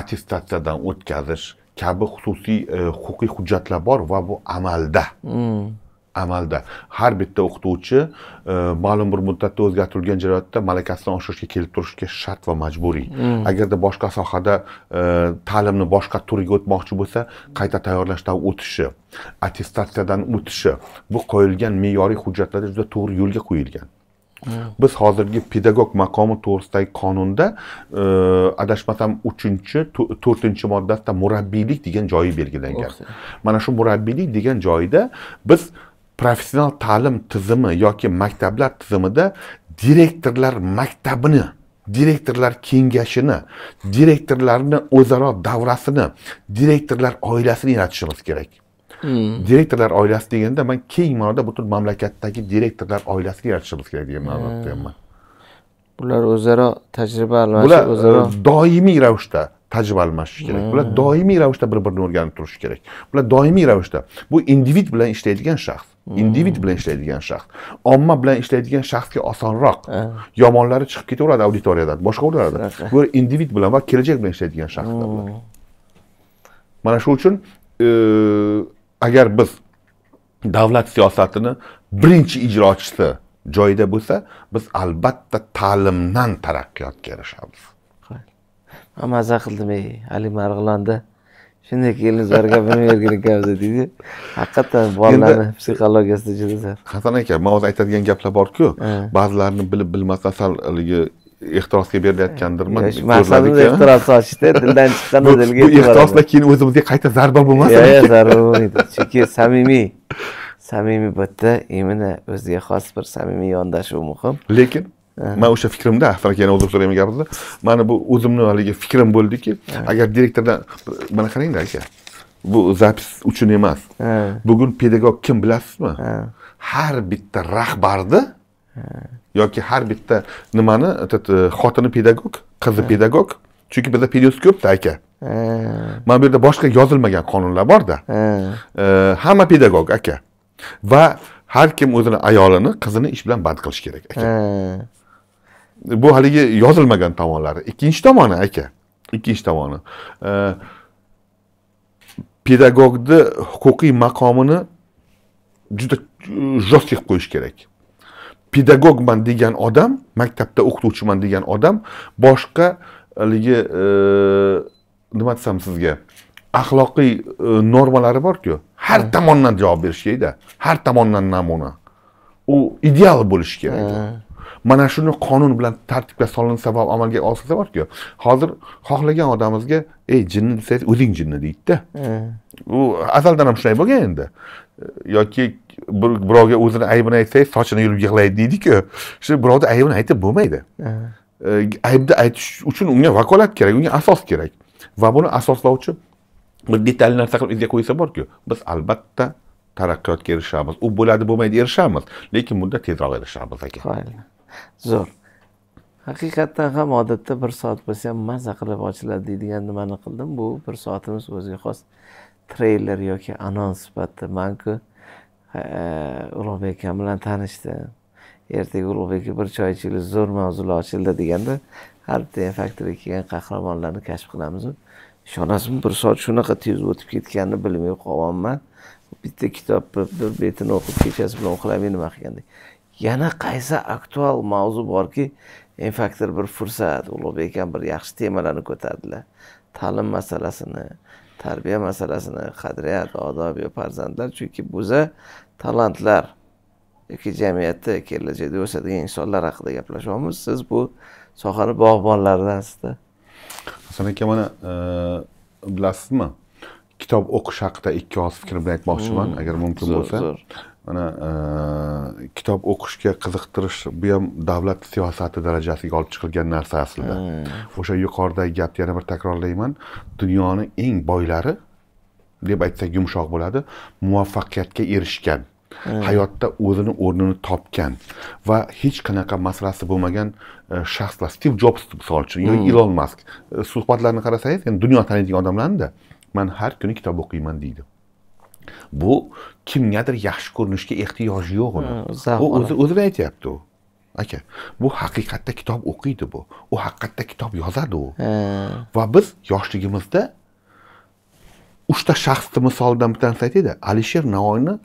attestatsiyadan o'tkazish kabi xususiy e, huquqiy hujjatlar bor va bu amalda mm. amalda har bitta o'qituvchi e, ma'lum bir muddatda o'zgartirilgan jarayonda malakasini oshirishga kelib turishga shart va majburiy hmm. agarda boshqa sohada e, ta'limni boshqa turiga o'tmoqchi bo'lsa qayta tayyorlashdan o'tishi attestatsiyadan o'tishi bu qo'yilgan me'yoriy hujjatlarda juda to'g'ri yo'lga qo'yilgan hmm. biz hozirgi pedagog maqomi to'g'risidagi qonunda e, adashmasam uchinchi to'rtinchi moddasida murabbiylik degan joyi belgilangan mana shu murabbiylik degan joyida biz professional ta'lim tizimi yoki maktablar tizimida direktorlar maktabini direktorlar kengashini direktorlarni o'zaro davrasini direktorlar oilasini yaratishimiz kerak hmm. direktorlar oilasi deganda man keng ma'noda butun mamlakatdagi direktorlar oilasini yaratishimiz kerak degan ma'noda aytyapman hmm. bular o'zaro tajriba almashib bular e, o'zaro doimiy ravishda tajriba almashishi kerak hmm. bular doimiy ravishda bir birini o'rganib turishi kerak bular doimiy ravishda bu individ bilan ishlaydigan shaxs Hmm. individ bilan ishlaydigan shaxs omma bilan ishlaydigan shaxsga osonroq yomonlari chiqib ketaveradi auditoriyadan boshqa bo'laveradi bu individ bilan va kelajak bilan ishlaydigan shaxslar hmm. mana shu uchun e, agar biz davlat siyosatini birinchi ijrochisi joyida bo'lsa biz albatta ta'limdan taraqqiyotga erishamiz mazza qildim ey ali marg'ilonda shunday bir yerga ekanmiz deydi haqiqatdan bolalarni psixologiyasida juda zar hasan aka man hozir aytadigan gaplar borku ba'zilarini bilib bilmasdan sal haligi ehtirosga berilayotgandirman maqsadimiz ehtiros solishda dildan chiqqanda dilga bu ehtiroslar keyin o'zimizga qayta zarba bo'lmasin yo'q zarba bo'lmaydi chunki samimiy samimiy bitta именно o'ziga xos bir samimiy yondashuv muhim lekin man o'sha fikrimda yana o'zim so'rayman gapirdi mani bu o'zimni haligi fikrim bo'ldiki agar direktordan mana qarangda aka bu zapis uchun emas bugun pedagog kim bilasizmi har bitta rahbarni yoki har bitta nimani e, xotini pedagog qizi pedagog chunki bizda pedagog ko'pda aka mana bu yerda boshqa yozilmagan qonunlar borda e, hamma pedagog aka va har kim o'zini ayolini qizini ish bilan band qilishi kerak aka bu haligi yozilmagan tomonlari ikkinchi tomoni aka ikkinchi tomoni pedagogni huquqiy maqomini juda жесткий qilib qo'yish kerak pedagogman degan odam maktabda o'qituvchiman degan odam boshqa haligi e, nima desam sizga axloqiy e, normalari borku har tomondan javob berish kerakda har tomondan namuna u ideal bo'lishi kerak mana shuni qonun bilan tartibga solinsa va amalga osilsa borku hozir xohlagan odamimizga ey jinni desangiz o'zing jinni deydida hmm. u azaldan ham shunday bo'lgan endi yoki birovga o'zini aybini aytsangiz sochini yulib yig'laydi deydiku shu birovni aybini aytib bo'lmaydi hmm. aybni aytish uchun unga vakolat kerak unga asos kerak va buni asoslovchi bir detalli narsa qilib izga qo'ysa borku biz albatta taraqqiyotga erishamiz u bo'ladi bo'lmaydi erishamiz lekin bunda tezroq erishamiz aka zo'r haqiqatdan ham odatda bir soat bo'lsa ham maza qilib ochiladi deydigan nimani qildim bu bir soatimiz o'ziga xos treyler yoki anons sifatida manku e, ulug'bek akam bilan tanishdim ertaga ulug'bek bir choy ichinglik zo'r mavzular ochildi deganda har bitta faktorga kelgan qahramonlarni kashf qilamizu ishonasizmi bir soat shunaqa tez o'tib ketganini bilmay qolganman bitta kitobni bir betini o'qib kechasi bilan uxlamay nima qilgandek yana qaysi aktual mavzu borki infaktor bir fursat ulug'bek akam bir yaxshi temalarni ko'tardilar ta'lim masalasini tarbiya masalasini qadriyat odob yo farzandlar chunki buza talantlar yoki jamiyatda kelajakda o'sadigan insonlar haqida gaplashyapmiz siz bu sohani bog'bonlaridansizda hasan aka mana e, bilasizmi kitob o'qish haqida ikki og'iz bilan aytmoqchiman hmm, agar mumkin bo'lsa mana e, kitob o'qishga qiziqtirish bu ham davlat siyosati darajasiga olib chiqilgan narsa aslida hmm. o'sha yuqoridagi gapni yana bir takrorlayman dunyoni eng boylari deb aytsak yumshoq bo'ladi muvaffaqiyatga erishgan hmm. hayotda o'zini o'rnini topgan va hech qanaqa masalasi bo'lmagan e, shaxslar stiv jobs misol uchun yoki ilon hmm. mask e, suhbatlarini qarasangiz dunyo taniydigan odamlarnida man har kuni kitob o'qiyman deydi bu kimgadir yaxshi ko'rinishga ehtiyoji yo'q uni u o'zi o'zini aytyapti u aka bu haqiqatda kitob o'qiydi bu u haqiqatda kitob yozadi u va biz yoshligimizda uchta shaxsni misolidan bittasini aytaylik alisher navoiyni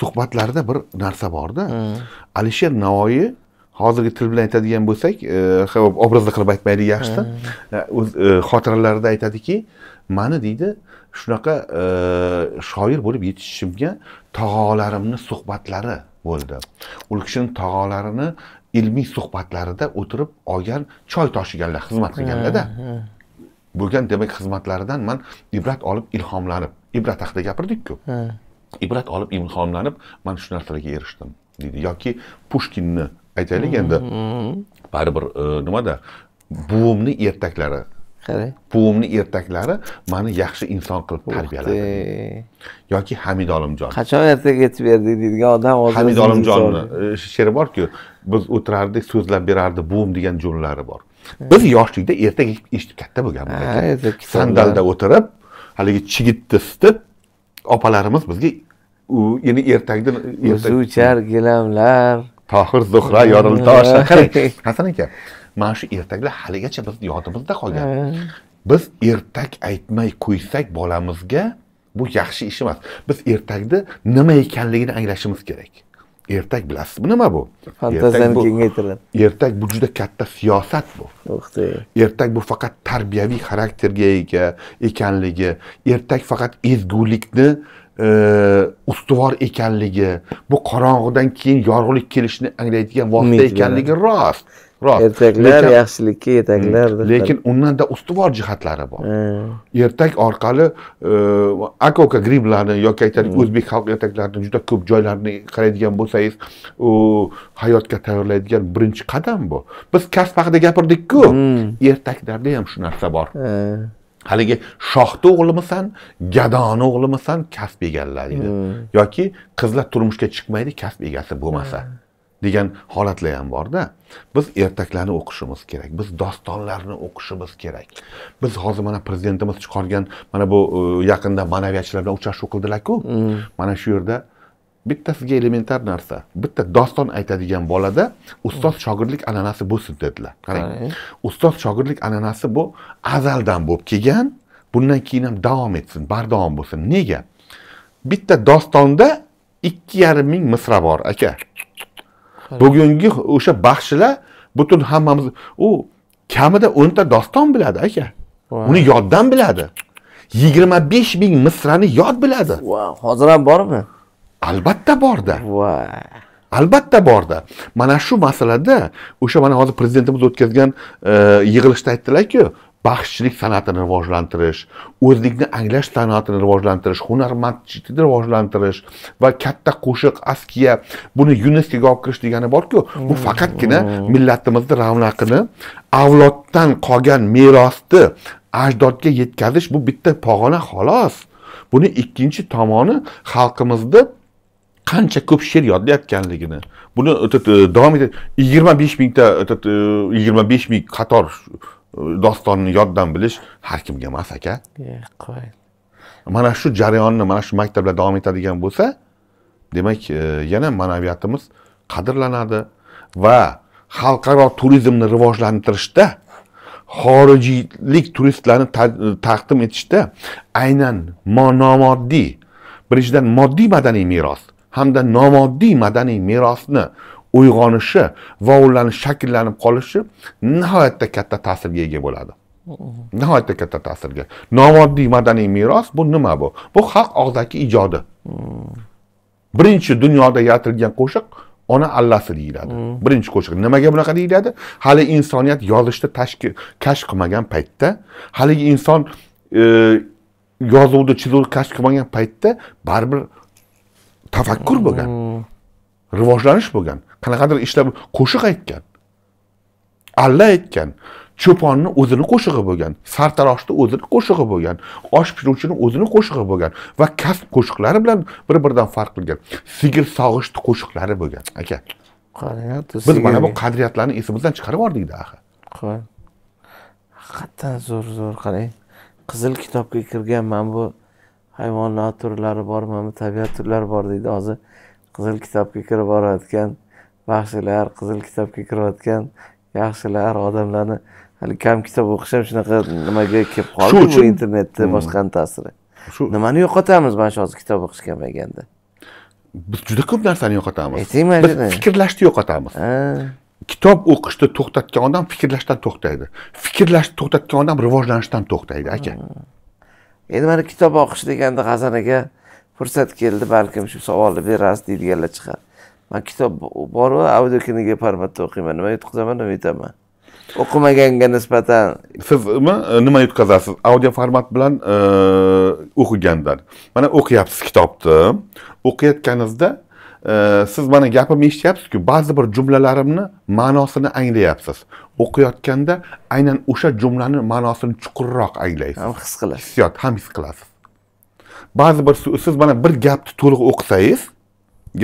suhbatlarida bir narsa borda alisher navoiy hozirgi til bilan aytadigan bo'lsak e, obrazli qilib aytmaylik yaxshisi e, o'z e, xotiralarida aytadiki mani deydi shunaqa shoir bo'lib yetishishimga tog'olarimni suhbatlari bo'ldi u kishini tog'olarini ilmiy suhbatlarida o'tirib olgan choy toshiganlar xizmat qilganlarda bo'lgan demak xizmatlaridan man ibrat olib ilhomlanib ibrat haqida gapirdikku ibrat olib ilhomlanib man shu narsalarga erishdim deydi yoki pushkinni aytaylik endi baribir nimada buvimni ertaklari qarang buvimni ertaklari mani yaxshi inson qilib tarbiyaladi yoki hamid olimjon qachon ertaga aytib berdik deydigan odam hozir hamid olimjonni e, she'ri borku biz o'tirardik so'zlab berardi buvim degan jumlalari bor biz yoshlikda ertak eshitib katta bo'lganmiz sandalda o'tirib haligi chigitni isitib opalarimiz bizga ya'ni ertakni ertak uchar gilamlar tohir zuhra yoriltosh qarang hasan aka mana shu ertaklar haligacha bizni yodimizda qolgan biz ertak aytmay qo'ysak bolamizga bu yaxshi ish emas biz ertakni nima ekanligini anglashimiz kerak ertak bilasizmi nima bu fantaziyani kengaytiradi ertak bu juda katta siyosat bu ertak bu faqat tarbiyaviy xarakterga ega ekanligi ertak faqat ezgulikni ustuvor ekanligi bu qorong'udan keyin yorug'lik kelishini anglaydigan vosita ekanligi rost rost ertaklar yaxshilikka yetaklar lekin undanda ustuvor jihatlari bor ertak orqali e, aka uka yoki aytaylik hmm. o'zbek xalq ertaklarini juda ko'p joylarini qaraydigan bo'lsangiz u hayotga tayyorlaydigan birinchi qadam bu biz kasb haqida gapirdikku hmm. ertaklarda ham shu narsa bor haligi shoxta o'g'limisan gadoni o'g'limisan kasb egalari edi hmm. yoki qizlar turmushga chiqmaydi kasb egasi bo'lmasa hmm. degan holatlar ham borda biz ertaklarni o'qishimiz kerak biz dostonlarni o'qishimiz kerak biz hozir mana prezidentimiz chiqargan mana bu yaqinda ma'naviyatchilar bilan uchrashuv qildilarku hmm. mana shu yerda sizga elementar narsa bitta doston aytadigan bolada ustoz shogirdlik an'anasi bo'lsin dedilar qarang ustoz shogirdlik an'anasi bu azaldan bo'lib kelgan bundan keyin ham davom etsin bardavom bo'lsin nega bitta dostonda ikki yarim ming misra bor aka bugungi o'sha baxshilar butun hammamiz u kamida o'nta doston biladi aka uni yoddan biladi yigirma besh ming misrani yod biladi hozir ham bormi albatta borda albatta borda mana shu masalada o'sha mana hozir prezidentimiz o'tkazgan e, yig'ilishda aytdilarku baxshichilik san'atini rivojlantirish o'zlikni anglash san'atini rivojlantirish hunarmandchilikni rivojlantirish va katta qo'shiq askiya buni yuneskoga olib kirish degani borku bu mm-hmm. faqatgina millatimizni ravnaqini avloddan qolgan merosni ajdodga yetkazish bu bitta pog'ona xolos buni ikkinchi tomoni xalqimizni qancha ko'p she'r yodlayotganligini buni e, davom etadi yigirma besh mingta e, yigirma besh ming qator e, dostonni yoddan bilish har kimga emas aka mana shu jarayonni mana shu maktablar davom etadigan bo'lsa demak yana ma'naviyatimiz qadrlanadi va xalqaro turizmni rivojlantirishda xorijiylik turistlarni taqdim etishda aynan nomoddiy birinchidan moddiy madaniy meros hamda nomoddiy madaniy merosni uyg'onishi va ularni shakllanib qolishi nihoyatda katta ta'sirga ega bo'ladi nihoyatda katta ta'sirga nomoddiy madaniy meros bu nima bu bu xalq og'zaki ijodi birinchi dunyoda yaratilgan qo'shiq ona allasi deyiladi birinchi qo'shiq nimaga bunaqa deyiladi hali insoniyat yozishni tashkil kashf qilmagan paytda haligi inson e, yozuvni chizuvni kashf qilmagan paytda baribir tafakkur bo'lgan rivojlanish bo'lgan qanaqadir ishlar qo'shiq aytgan alla aytgan cho'ponni o'zini qo'shig'i bo'lgan sartaroshni o'zini qo'shig'i bo'lgan osh pishiruvchini o'zini qo'shig'i bo'lgan va kasb qo'shiqlari bilan bir biridan farq qilgan sigir sog'ishni qo'shiqlari bo'lgan aka biz mana bu qadriyatlarni esimizdan chiqarib yubordikda axir haqiqatdan zo'r zo'r qarang qizil kitobga kirgan mana bu hayvonlar turlari bormi tabiat turlari bor deydi hozir qizil kitobga kirib borayotgan baxshilar qizil kitobga kirayotgan yaxshilar odamlarni hali kam kitob o'qish ham shunaqa nimaga kelib qoldi bu internetni hmm. boshqani ta'siri shu nimani yo'qotamiz mana shu hozir kitob o'qish kamayganda biz juda ko'p narsani yo'qotamiz mana shuni fikrlashni yo'qotamiz kitob o'qishni to'xtatgan odam fikrlashdan to'xtaydi fikrlashni to'xtatgan odam rivojlanishdan to'xtaydi aka hmm. endi mana kitob o'qish deganda g'azanaga aka fursat keldi balkim shu savolni berasiz deydiganlar chiqadi man kitob boru audio kniga formatda o'qiyman nima yutqazaman nima yutaman o'qimaganga nisbatan siz e, e, nima yutqazasiz audio format bilan e, o'qigandan mana o'qiyapsiz kitobni o'qiyotganingizda siz mana gapimni eshityapsizku ba'zi bir jumlalarimni ma'nosini anglayapsiz o'qiyotganda aynan o'sha jumlani ma'nosini chuqurroq anglaysiz ham his qilasiz hissiyot ham his qilasiz ba'zi bir siz mana bir gapni to'liq o'qisangiz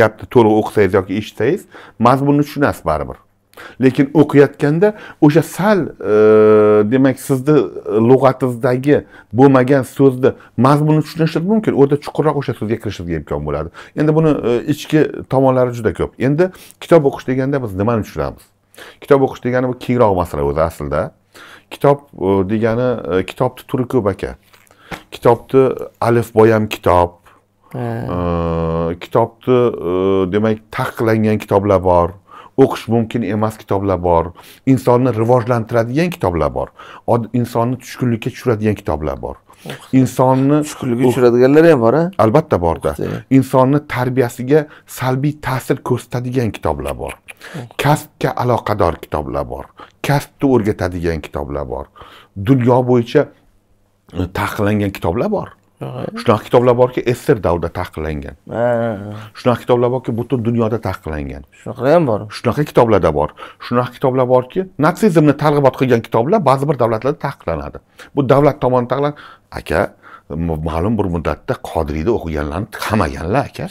gapni to'liq o'qisangiz yoki eshitsangiz mazmunni tushunasiz baribir lekin o'qiyotganda o'sha sal e, demak sizni lug'atingizdagi bo'lmagan so'zni mazmunini tushunishingiz mumkin u yerda chuqurroq o'sha so'zga kirishingizga imkon bo'ladi endi buni e, ichki tomonlari juda ko'p endi kitob o'qish deganda biz nimani tushunamiz kitob o'qish degani bu kengroq masala o'zi aslida kitob e, degani e, kitobni turi ko'p aka kitobni alif boyam kitob e, kitobni demak taqiqlangan kitoblar bor o'qish mumkin emas kitoblar bor insonni rivojlantiradigan kitoblar bor insonni tushkunlikka tushiradigan kitoblar bor insonni tushkunlikka tushiradiganlar ham bor a albatta borda insonni tarbiyasiga salbiy ta'sir ko'rsatadigan kitoblar bor kasbga aloqador kitoblar bor kasbni o'rgatadigan kitoblar bor dunyo bo'yicha e, taqiqlangan kitoblar bor shunaqa kitoblar borki ssr davrida taqiqlangan shunaqa kitoblar borki butun dunyoda taqiqlangan shunaqalar ham bor shunaqa kitoblarda bor shunaqa kitoblar borki natsizmni targ'ibot qilgan kitoblar ba'zi bir davlatlarda taqiqlanadi bu davlat tomonidan taqiqlan aka ma'lum bir muddatda qodiriyni o'qiganlarni qamaganlar aka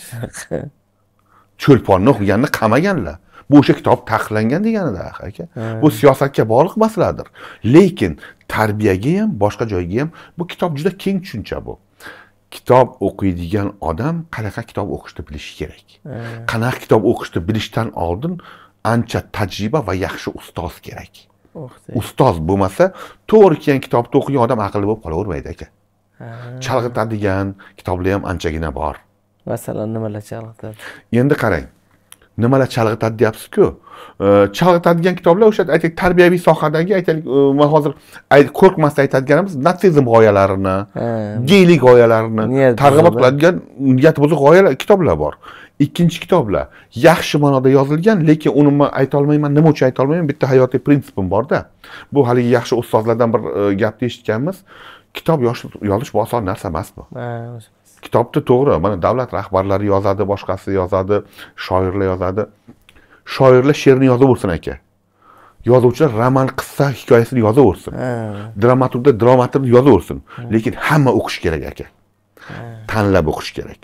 cho'lponni o'qiganni qamaganlar bu o'sha kitob taqiqlangan deganida ah, aka bu siyosatga bog'liq masaladir lekin tarbiyaga ham boshqa joyga ham bu kitob juda keng tushuncha bu kitob o'qiydigan odam qanaqa kitob o'qishni bilishi kerak qanaqa kitob o'qishni bilishdan oldin ancha tajriba va yaxshi ustoz kerak ustoz bo'lmasa to'g'ri kelgan kitobni o'qigan odam aqlli bo'lib qolavermaydi aka chalg'itadigan kitoblar ham anchagina bor masalan nimalar chalg'itadi endi qarang nimalar chalg'itadi deyapsiz-ku. Chalg'itadigan kitoblar o'sha aytaylik tarbiyaviy sohadagi aytaylik e, man hozir qo'rqmasdan aytadiganimiz natsizm g'oyalarini, geylik g'oyalarini targ'ibot qiladigan niyati buzuq g'oyalar kitoblar bor. Ikkinchi kitoblar yaxshi ma'noda yozilgan, lekin uni men aytolmayman olmayman, nima uchun aytolmayman olmayman, bitta hayotiy prinsipim borda. Bu haligi yaxshi ustozlardan bir e, gapni eshitganmiz. Kitob yozish bu oson narsa emas bu. kitobni to'g'ri mana davlat rahbarlari yozadi boshqasi yozadi shoirlar yozadi shoirlar she'rni yozaversin aka yozuvchilar roman qissa hikoyasini yozaversin dramaturglar dramaturni yozaversin lekin hamma o'qishi kerak aka tanlab o'qish kerak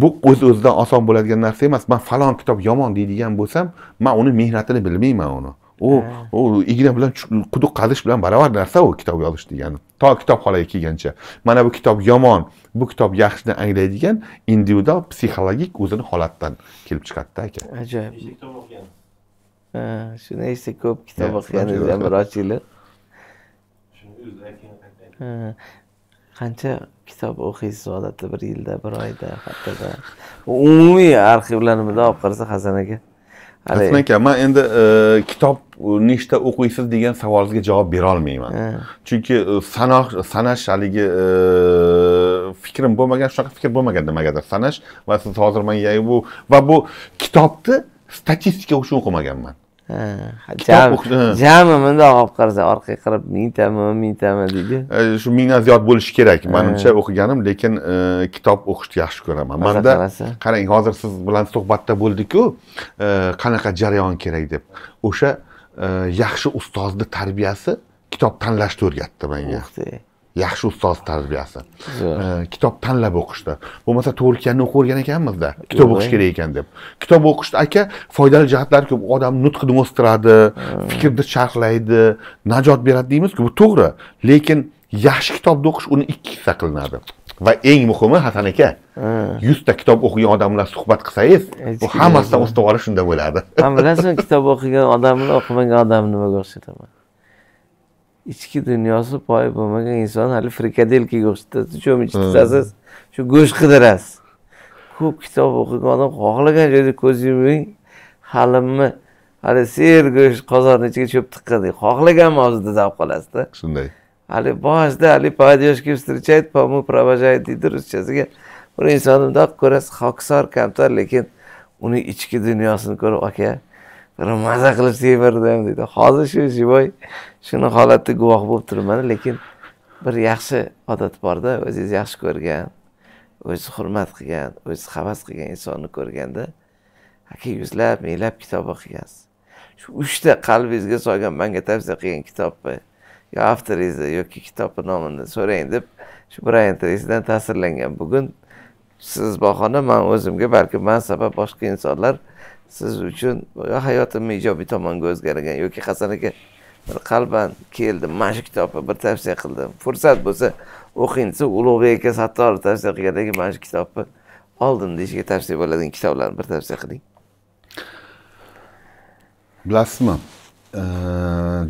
bu o'z o'zidan oson bo'ladigan narsa emas man falon kitob yomon deydigan bo'lsam man uni mehnatini bilmayman uni u u igna bilan quduq qazish bilan baravar narsa u kitob yozish degani to kitobxonaga kelgancha mana bu kitob yomon bu kitob yaxshini anglaydigan individual psixologik o'zini holatdan kelib chiqadida aka ajoyib shuni eshitsak ko'p kitob o'qigan ekan biroz yillar qancha kitob o'qiysiz odatda bir yilda bir oyda haftada umumiy arxivlarimda olib qarasa hasan aka hasan aka man endi e, kitob nechta o'qiysiz degan savolingizga javob berolmayman chunki e, sanash haligi e, fikrim bo'lmagan shunaqa fikr bo'lmagan nimagadir sanash va siz hozir menga bu va bu kitobni statistika uchun o'qimaganman jami bundoq olib qarasa orqaga qarab mingtami mingtami deydi e, shu mingdan ziyod bo'lishi kerak manimcha o'qiganim lekin e, kitob o'qishni yaxshi ko'raman manda qarang hozir siz bilan suhbatda bo'ldiku e, qanaqa jarayon kerak deb o'sha yaxshi ustozni tarbiyasi kitob tanlashni o'rgatdi menga yaxshi ustoz tarbiyasi kitob tanlab o'qishdi bo'lmasa to'rtkanni o'qib o'rgan ekanmizda kitob o'qish kerak ekan deb kitob o'qishda aka foydali jihatlari ko'p odam nutqini o'stiradi hmm. fikrni charxlaydi najot beradi deymizku bu to'g'ri lekin yaxshi kitobni o'qish uni ikki hissa qilinadi va eng muhimi hasan aka hmm. yuzta kitob o'qigan odam bilan suhbat qilsangiz bu hammasidan ustivori shunda bo'ladi man bilasizmi kitob o'qigan odam bilan o'qimagan odamni nimaga o'xshataman ichki dunyosi poyi bo'lmagan inson hali frikadelka go'shtda cho'mich tutasiz shu go'sht qidirasiz ko'p kitob o'qigan odam xohlagan joyda ko'z yuming halimmi hali sergo'sh qozonni ichiga cho'p tiqqandek xohlagan mavzuda olib qolasizda shunday hali boshida hali поддержки встречает помог провожает deydi ruschasiga bir insonni mundoq ko'rasiz xokisor kamtar lekin uni ichki dunyosini ko'rib aka maza qilib sevardim deydi hozir shu shivoy shuni holatda guvoh bo'lib turibman lekin bir yaxshi odat borda o'zingiz yaxshi ko'rgan o'zi hurmat qilgan o'zi havas qilgan insonni ko'rganda aka yuzlab minglab kitob o'qigansiz shu uchta qalbingizga solgan manga tavsiya qilgan kitobni yo avtoringizni yoki kitobni nomini so'rang deb shu brayan tresidan ta'sirlangan bugun siz bahona man o'zimga balki man sabab boshqa insonlar siz uchun hayotimni ijobiy tomonga o'zgargan yoki hasan aka bir qalban keldim mana shu kitobni bir tavsiya qildim fursat bo'lsa o'qing desa ulug'bek aka sattorov tavsiya qilgandagi mana shu kitobni oldim deyishga tavsiya bo'ladigan kitoblarni bir tavsiya qiling bilasizmi e,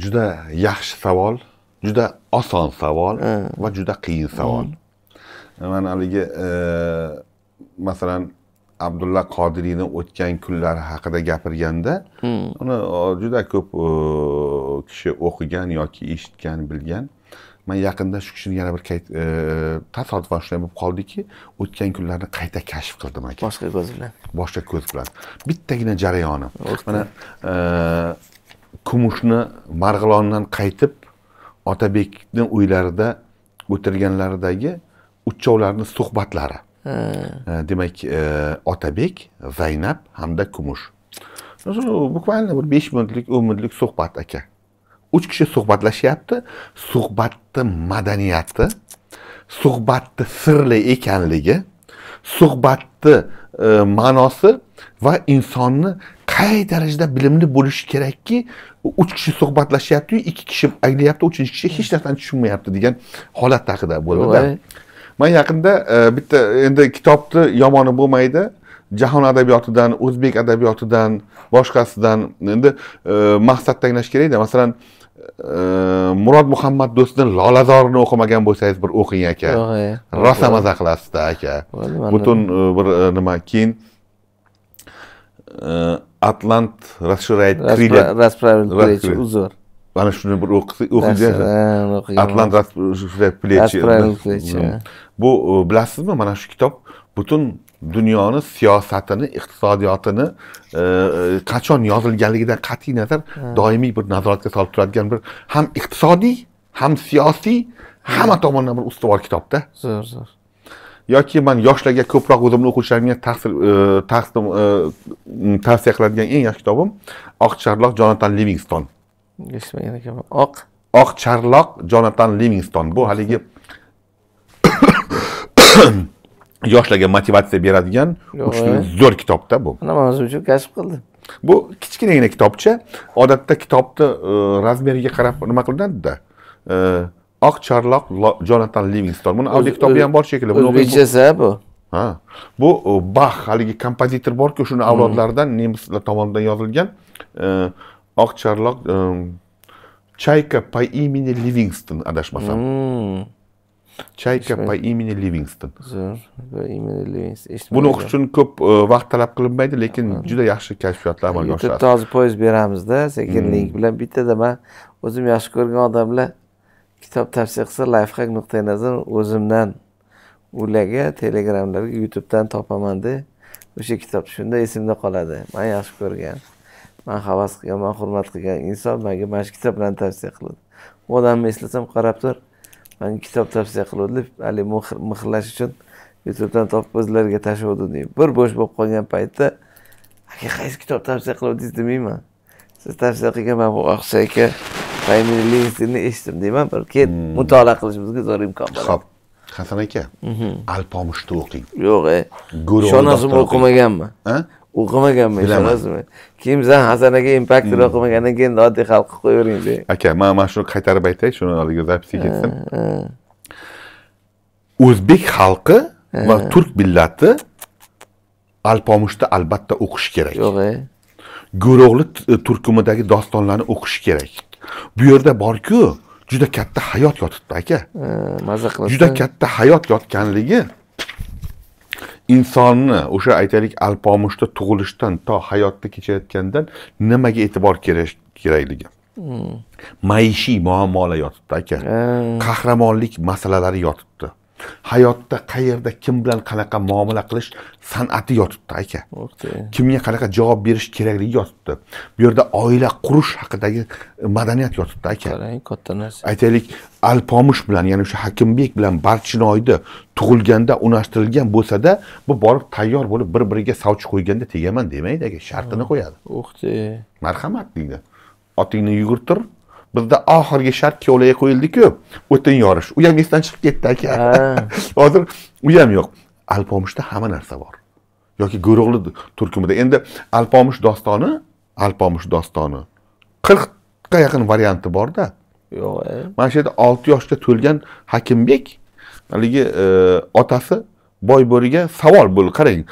juda yaxshi savol juda oson savol va juda qiyin savol hmm. e, man haligi e, masalan abdulla qodiriyni o'tgan kunlari haqida gapirganda uni juda ko'p kishi o'qigan yoki eshitgan bilgan man yaqinda shu kishini yana bir e, tasodifan shunday bo'lib qoldiki o'tgan kunlarni qayta kashf qildim aka boshqa ko'z bilan boshqa ko'z bilan bittagina jarayoni mana e, kumushni marg'ilondan qaytib otabekni uylarida o'tirganlaridagi uchovlarni suhbatlari demak e, otabek zaynab hamda kumush буквально bir besh minutlik o'n minutlik suhbat aka uch kishi suhbatlashyapti suhbatni madaniyati suhbatni sirli ekanligi suhbatni e, ma'nosi va insonni qay darajada bilimli bo'lishi kerakki uch kishi suhbatlashyaptiyu ikki kishi anglayapti uchinchi kishi hech narsani tushunmayapti degan holat haqida bo'ldida man yaqinda e, bitta endi kitobni yomoni bo'lmaydi jahon adabiyotidan o'zbek adabiyotidan boshqasidan endi e, maqsad tanglash kerakda masalan e, murod muhammad do'stni lolazorini o'qimagan bo'lsangiz bir o'qing aka rosa maza qilasizda aka butun bir nima keyin atlant uzr mana shuni bir o'qisangiz atlant bu e, bilasizmi mana shu kitob butun dunyoni siyosatini iqtisodiyotini e, e, qachon yozilganligidan qat'iy nazar doimiy bir nazoratga solib turadigan bir ham iqtisodiy ham siyosiy hamma tomondan bir ustuvor kitobda zo'r zo'r yoki man yoshlarga ko'proq o'zimni o'quvchilarimga ta'sir taqdim tavsiya qiladigan eng yaxshi kitobim oq charloq jonatan livingston eshitmagan ekanman oq oq charloq jonatan livingston bu haligi yoshlarga motivatsiya beradigan uchta e. zo'r kitobda bu ana mana uchun kashf qildi bu kichkinagina kitobcha odatda kitobni e, razmeriga qarab nima qilinadida e, oq charloq jonatan livingston buni audio kitobi ham bor shekilli o'zbekchasi bu ha bu bax haligi kompozitor borku shuni avlodlaridan hmm. nemislar tomonidan yozilgan oq charloq chayka по имени livingston adashmasam hmm. chayka по имени livingston zo'r по имени livingston buni o'qish uchun ko'p e, vaqt talab qilinmaydi lekin juda yaxshi kashfiyotlar amalga oshiradi bitta hozir poyezd beramizda sekin link hmm. bilan bittada man o'zim yaxshi ko'rgan odamlar kitob tavsiya qilsa layfhak nuqtai nazar o'zimdan ularga telegramlarga youtubedan topamanda o'sha kitob shunda esimda qoladi man yaxshi ko'rgan man havas qilgan man hurmat qilgan inson manga mana shu kitob bilan tavsiya qiladi u odamni eslasam qarab tur manga kitob tavsiya qiluvdi haligi muhrlash uchun youtubedan topib o'zlariga tashlavdi bir bo'sh bo'lib qolgan paytda aka qaysi kitob tavsiya qiluvdingiz demayman siz tavsiya qilgan mana bu oqsha aka familiyangizni eshitdim deyman bir keyin hmm. mutolaa qilishimizga zo'r imkon bo'ladi ho'p hasan aka mhm. alpomushni o'qing yo'q e shonasini o'qimaganman o'qimaganman ishonasizmi keyin hasan hasanaga impactini hmm. o'qimagandan keyin oddiy xalq qilib qo'yavering deng aka man mana shuni qaytarib aytay shuni haligi zapisga ketsin o'zbek xalqi va turk millati alpomushni albatta o'qish kerak yo'q e. go'ro'g'li e, turkumidagi dostonlarni o'qish kerak bu yerda borku juda katta hayot yotibdi aka mazza qilib juda katta hayot yotganligi insonni o'sha aytaylik alpomushda tug'ilishdan to hayotda kechayotgandan nimaga e'tibor kerak kerakligi hmm. maishiy muammolar yotibdi aka qahramonlik masalalari yotibdi hayotda qayerda kim bilan qanaqa muomala qilish san'ati yotibdi aka kimga qanaqa javob berish kerakligi yotibdi bu yerda oila qurish haqidagi e, madaniyat yotibdi aka qarang katta narsa aytaylik alpomish bilan ya'ni o'sha hakimbek bilan barchinoyni tug'ilganda unashtirilgan bo'lsada bu borib tayyor bo'lib bir biriga sovchi qo'yganda tegaman demaydi aka shartini ah, qo'yadi uh marhamat deydi otingni yugurtir bizda oxirgi shart kovlaga qo'yildiku o'tin yorish u ham esdan chiqib ketdi aka hozir u ham yo'q alpomushda hamma narsa bor yoki go'ro'g'li turkumida endi alpomush dostoni alpomush dostoni qirqqa yaqin varianti borda yo'q e. mana shu yerda olti yoshga to'lgan hakimbek haligi e, otasi boy bo'riga savol bo'ldi qarang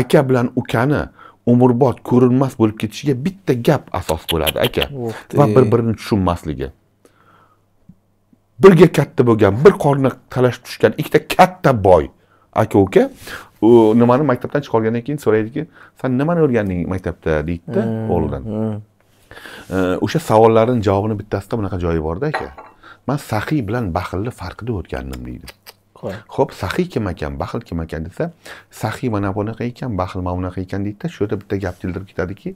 aka bilan ukani umrbod ko'rinmas bo'lib ketishiga bitta gap asos bo'ladi aka va e- bir birini tushunmasligi birga katta bo'lgan bir qorni talashib tushgan ikkita katta boy aka uka u nimani maktabdan olgandan keyin so'raydiki san nimani o'rganding maktabda deydida hmm, o'g'lidan hmm. E, o'sha savollarni javobini bittasida bunaqa joyi borda aka man saxiy bilan baxilni farqida o'rgandim deydi ho'p saxiy kim ekan baxil kim ekan desa saxiy mana bunaqa ekan baxil mana bunaqa ekan deydida shu yerda bitta gap keltirib ketadiki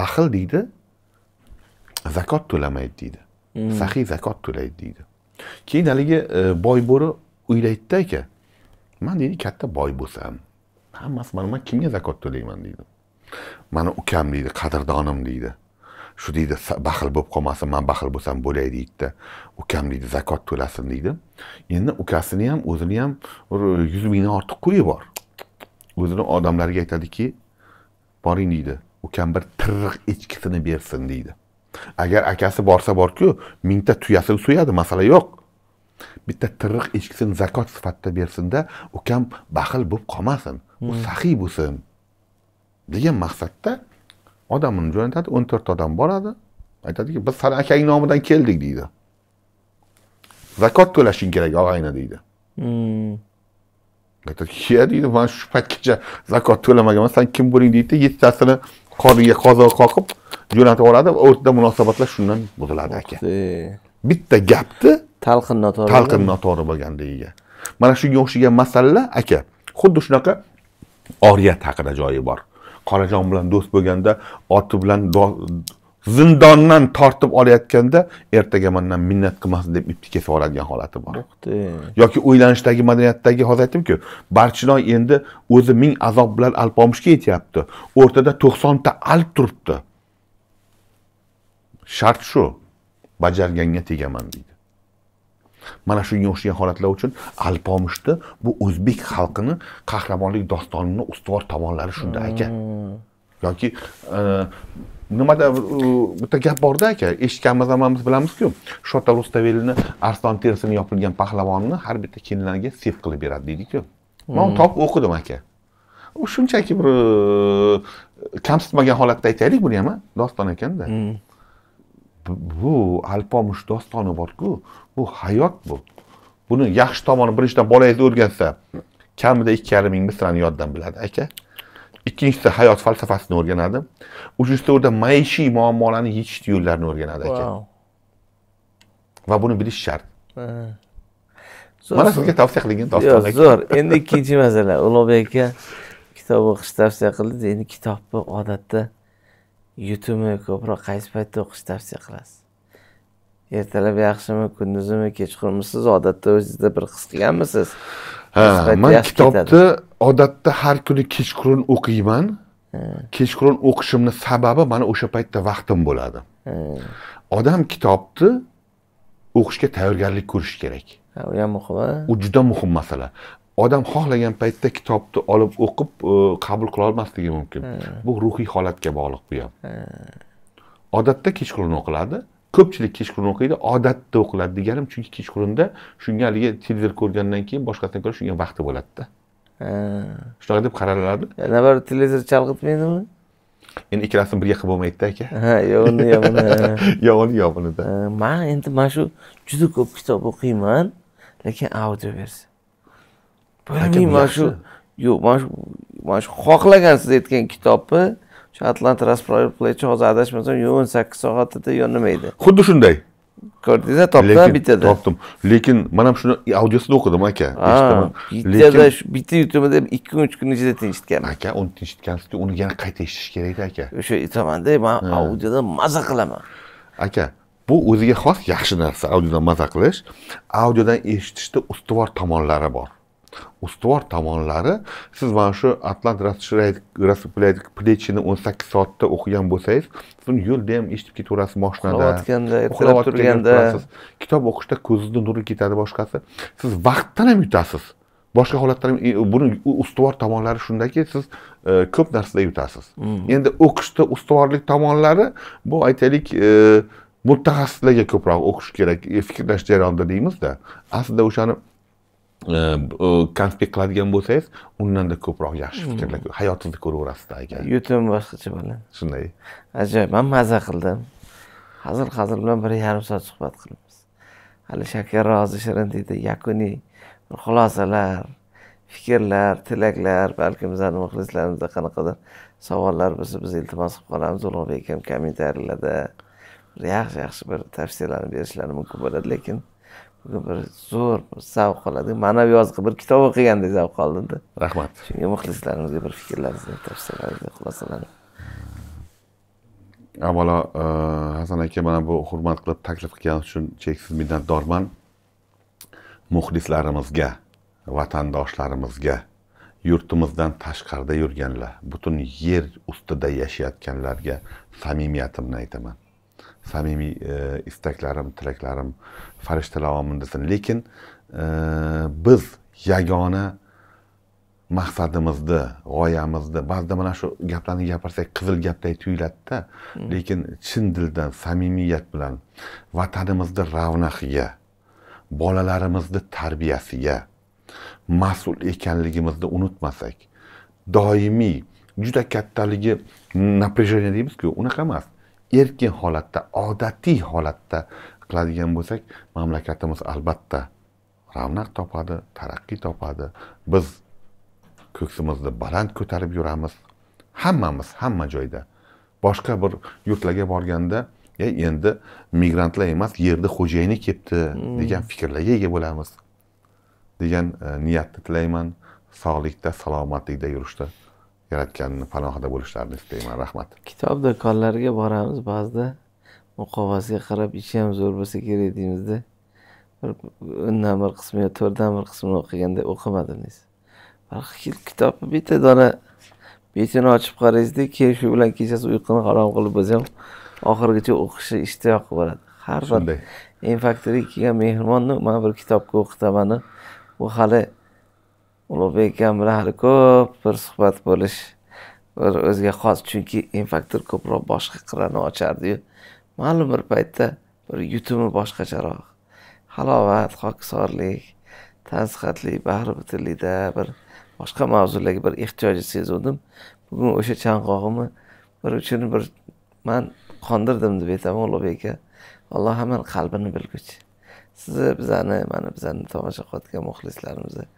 baxil deydi zakot to'lamaydi deydi hmm. saxiy zakot to'laydi deydi keyin haligi e, boy bo'ri aytdi aka man deydi katta boy bo'lsam hammasi mana man kimga zakot to'layman deydi mani ukam deydi qadrdonim deydi shu deydi baxil bo'lib qolmasin man baxil bo'lsam bo'lay deydida ukam deydi zakot to'lasin deydi endi ukasini ham o'zini ham bir yuz mingdan ortiq qo'yi bor o'zini odamlarga aytadiki boring deydi ukam bir tirriq echkisini bersin deydi agar akasi borsa borku mingta tuyasini so'yadi masala yo'q bitta tirriq echkisini zakot sifatida bersinda ukam baxil bo'lib qolmasin u hmm. saxiy bo'lsin degan maqsadda odamini jo'natadi o'n to'rtta odam boradi aytadiki biz sani akangni nomidan keldik deydi zakot to'lashing kerak og'ayni deydi hmm. aytadiki ya deydi man shu paytgacha zakot to'lamaganman san kim bo'ling deydida yettitasini qorniga qozoq qoqib jo'natib yuboradi o'rtada munosabatlar shundan buziladi aka bitta gapni talqin noto'g'ri talqin noto'g'ri bo'lganligiga mana shunga o'xshagan masalalar aka xuddi shunaqa oriyat haqida joyi bor qorajon bilan do'st bo'lganda oti bilan zindondan tortib olayotganda ertaga mandan minnat qilmasin deb ipni kesib yuboradigan holati bor yoki o'ylanishdagi madaniyatdagi hozir aytdimku barchinoy endi o'zi ming azob bilan alpomishga yetyapti o'rtada to'qsonta alp turibdi shart shu bajarganga tegaman deydi mana shunga o'xshagan holatlar uchun alpomishni bu o'zbek xalqini qahramonlik dostonini ustuvor tomonlari shunda aka hmm. yoki e, nimada e, bitta gap borda aka eshitganmiz hammamiz bilamizku shota rustavelni arslon terisini yopilgan pahlavonni har bitta kelinlarga sev qilib beradi deydiku man hmm. topib o'qidim aka u shunchaki bir e, kamsitmagan holatda aytaylik buni ham doston ekanda hmm. bu alpomish dostoni borku bu hayot bu buni yaxshi tomoni birinchidan bolangizni o'rgansa kamida ikki yarim ming misrani yoddan biladi aka ikkinchisi hayot falsafasini o'rganadi uchinchisida o'rda maishiy muammolarni yechish yo'llarini o'rganadi aka va buni bilish shart mana sizga tavsiya qilingan doston zo'r endi ikkinchi masala ulug'bek aka kitob o'qish tavsiya qildingiz endi kitobni odatda yutumi ko'proq qaysi paytda o'qish tavsiya qilasiz ertalab yaxshimi kunduzimi kechqurunmisiz odatda o'zingizda bir his qilganmisiz ha man kitobni odatda har kuni kechqurun o'qiyman kechqurun o'qishimni sababi mana o'sha paytda vaqtim bo'ladi odam kitobni o'qishga tayyorgarlik ko'rishi kerak u ham muhim u juda muhim masala odam xohlagan paytda kitobni olib o'qib e, qabul qila olmasligi mumkin bu ruhiy holatga bog'liq bu ham odatda kechqurun o'qiladi ko'pchilik kechqurun o'qiydi odatda o'qiladi deganim chunki kechqurunda shunga haligi televizor ko'rgandan keyin boshqasidan ko'ra shunga vaqti bo'ladida shunaqa deb qaraladi nabar televizor chalg'itmaydimi endi ikkalasini birga qilib bo'lmaydida aka ha yo uni yo buni yo uni yo bunida man endi mana shu juda ko'p kitob o'qiyman lekin audio versiya bilmayman shu yo'q mana shu mana shu xohlagan siz aytgan kitobni shu atlant rasproyil play hozir adashmasam yo o'n sakkiz soat edi yo nima edi xuddi shunday ko'rdingiz topdim bittada topdim lekin man ham shuni audiosida o'qidim aka eshitaman bittada bitta youtubeda deb ikki kun uch kun ichida tinchitganman aka uni tinchitgansiz uni yana qayta eshitish kerakda aka o'sha aytamanda man audiodan maza qilaman aka bu o'ziga xos yaxshi narsa audiodan maza qilish audiodan eshitishda ustuvor tomonlari bor ustuvor tomonlari siz mana shu atlant plechini o'n sakkiz soatda o'qigan bo'lsangiz buni yo'lda ham eshitib ketaverasiz moshinada uxlayotganda ertalab turganda kitob o'qishda ko'zingizni nuri ketadi boshqasi siz vaqtdan ham yutasiz boshqa ham e, buni ustuvor tomonlari shundaki siz e, ko'p narsada yutasiz mm. endi o'qishda ustuvorlik tomonlari bu aytaylik e, mutaxassislarga ko'proq o'qish kerak fikrlash jarayonida deymizda aslida o'shani konspekt qiladigan bo'lsangiz undanda ko'proq yaxshi fikrlar hayotingizni ko'raverasiz aka yutim boshqacha bo'ladi shunday ajoyib man maza qildim hazil hazil bilan bir yarim soat suhbat qilibmiz hali shakar rozi shirin deydi yakuniy xulosalar fikrlar tilaklar balkim bizani muxlislarimizda qanaqadir savollar bo'lsa biz iltimos qilib qolamiz ulug'bek akam kommentariylarda yaxshi yaxshi bir tavsiyalarni berishlari mumkin bo'ladi lekin bir zo'r zavq oladi ma'naviy yozgi bir kitob o'qigandek zavq oldimda rahmat shunga muxlislarimizga bir fikrlaringizni tavsiyalaringizni xulosalarni avvalo e, hasan aka mana bu hurmat qilib taklif qilganingiz uchun cheksiz minnatdorman muxlislarimizga vatandoshlarimizga yurtimizdan tashqarida yurganlar butun yer ustida yashayotganlarga samimiyatimni aytaman samimiy e, istaklarim tilaklarim farishtalar omin desin lekin e, biz yagona maqsadimizni g'oyamizni ba'zida mana shu gaplarni gapirsak qizil gapday tuyuladida hmm. lekin chin dildan samimiyat bilan vatanimizni ravnaqiga bolalarimizni tarbiyasiga mas'ul ekanligimizni unutmasak doimiy juda kattaligi напряжение deymizku unaqa emas erkin holatda odatiy holatda qiladigan bo'lsak mamlakatimiz albatta ravnaq topadi taraqqiy topadi biz ko'ksimizni baland ko'tarib yuramiz hammamiz hamma joyda boshqa bir yurtlarga borganda e endi migrantlar emas yerni xo'jayini kelibdi hmm. degan fikrlarga ega bo'lamiz degan e, niyatni tilayman sog'likda salomatlikda yurishda yaratganini panohida bo'lishlarini istayman rahmat kitob do'konlariga boramiz ba'zida muqovasiga qarab ichi ham zo'r bo'lsa kerak deymizda bir o'ndan bir qismi yo to'rtdan bir qismini o'qiganda o'qimadim deysiz kitobni bitta dona betini ochib qaraysizda keyin shu bilan kechasi uyquni harom qilib bo'lsa ham oxirigacha o'qishni ishtiyoqi bo'ladi har bir infaktoriga kelgan mehmonni man bir kitobga o'qitamanu u hali ulug'bek akam bilan hali ko'p bir suhbat bo'lish bir o'ziga xos chunki infaktor ko'proq boshqa qirrani ochardiyu ma'lum bir paytda bir yutumi boshqacharoq halovat hokisorlik tansihatli bahri butunlikda bir boshqa mavzularga bir ehtiyojni sezuvdim bugun o'sha chanqog'imni bir uchun bir man qondirdim deb aytaman ulug'bek aka alloh hammani qalbini bilguchi sizni bizani mana bizani tomosha qilayotgan muxlislarimizni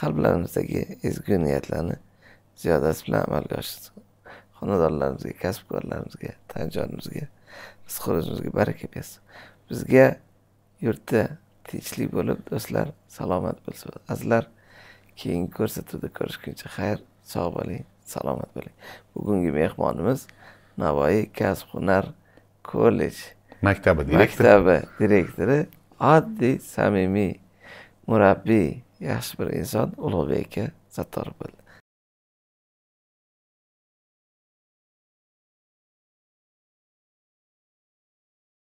qalblarimizdagi ezgu niyatlarni ziyodasi bilan amalga oshirsin xonadonlarimizga kasbkorlarimizga tan jonimizga rizq ro'zimizga baraka bersin bizga yurtda tinchlik bo'lib do'stlar salomat bo'lsin azizlar keyingi ko'rsatuvda ko'rishguncha xayr sog' bo'ling salomat bo'ling bugungi mehmonimiz navoiy kasb hunar kollej maktabi direktori maktabi direktori oddiy samimiy murabbiy yaxshi bir inson ulug'bek aka sattor bo'ldi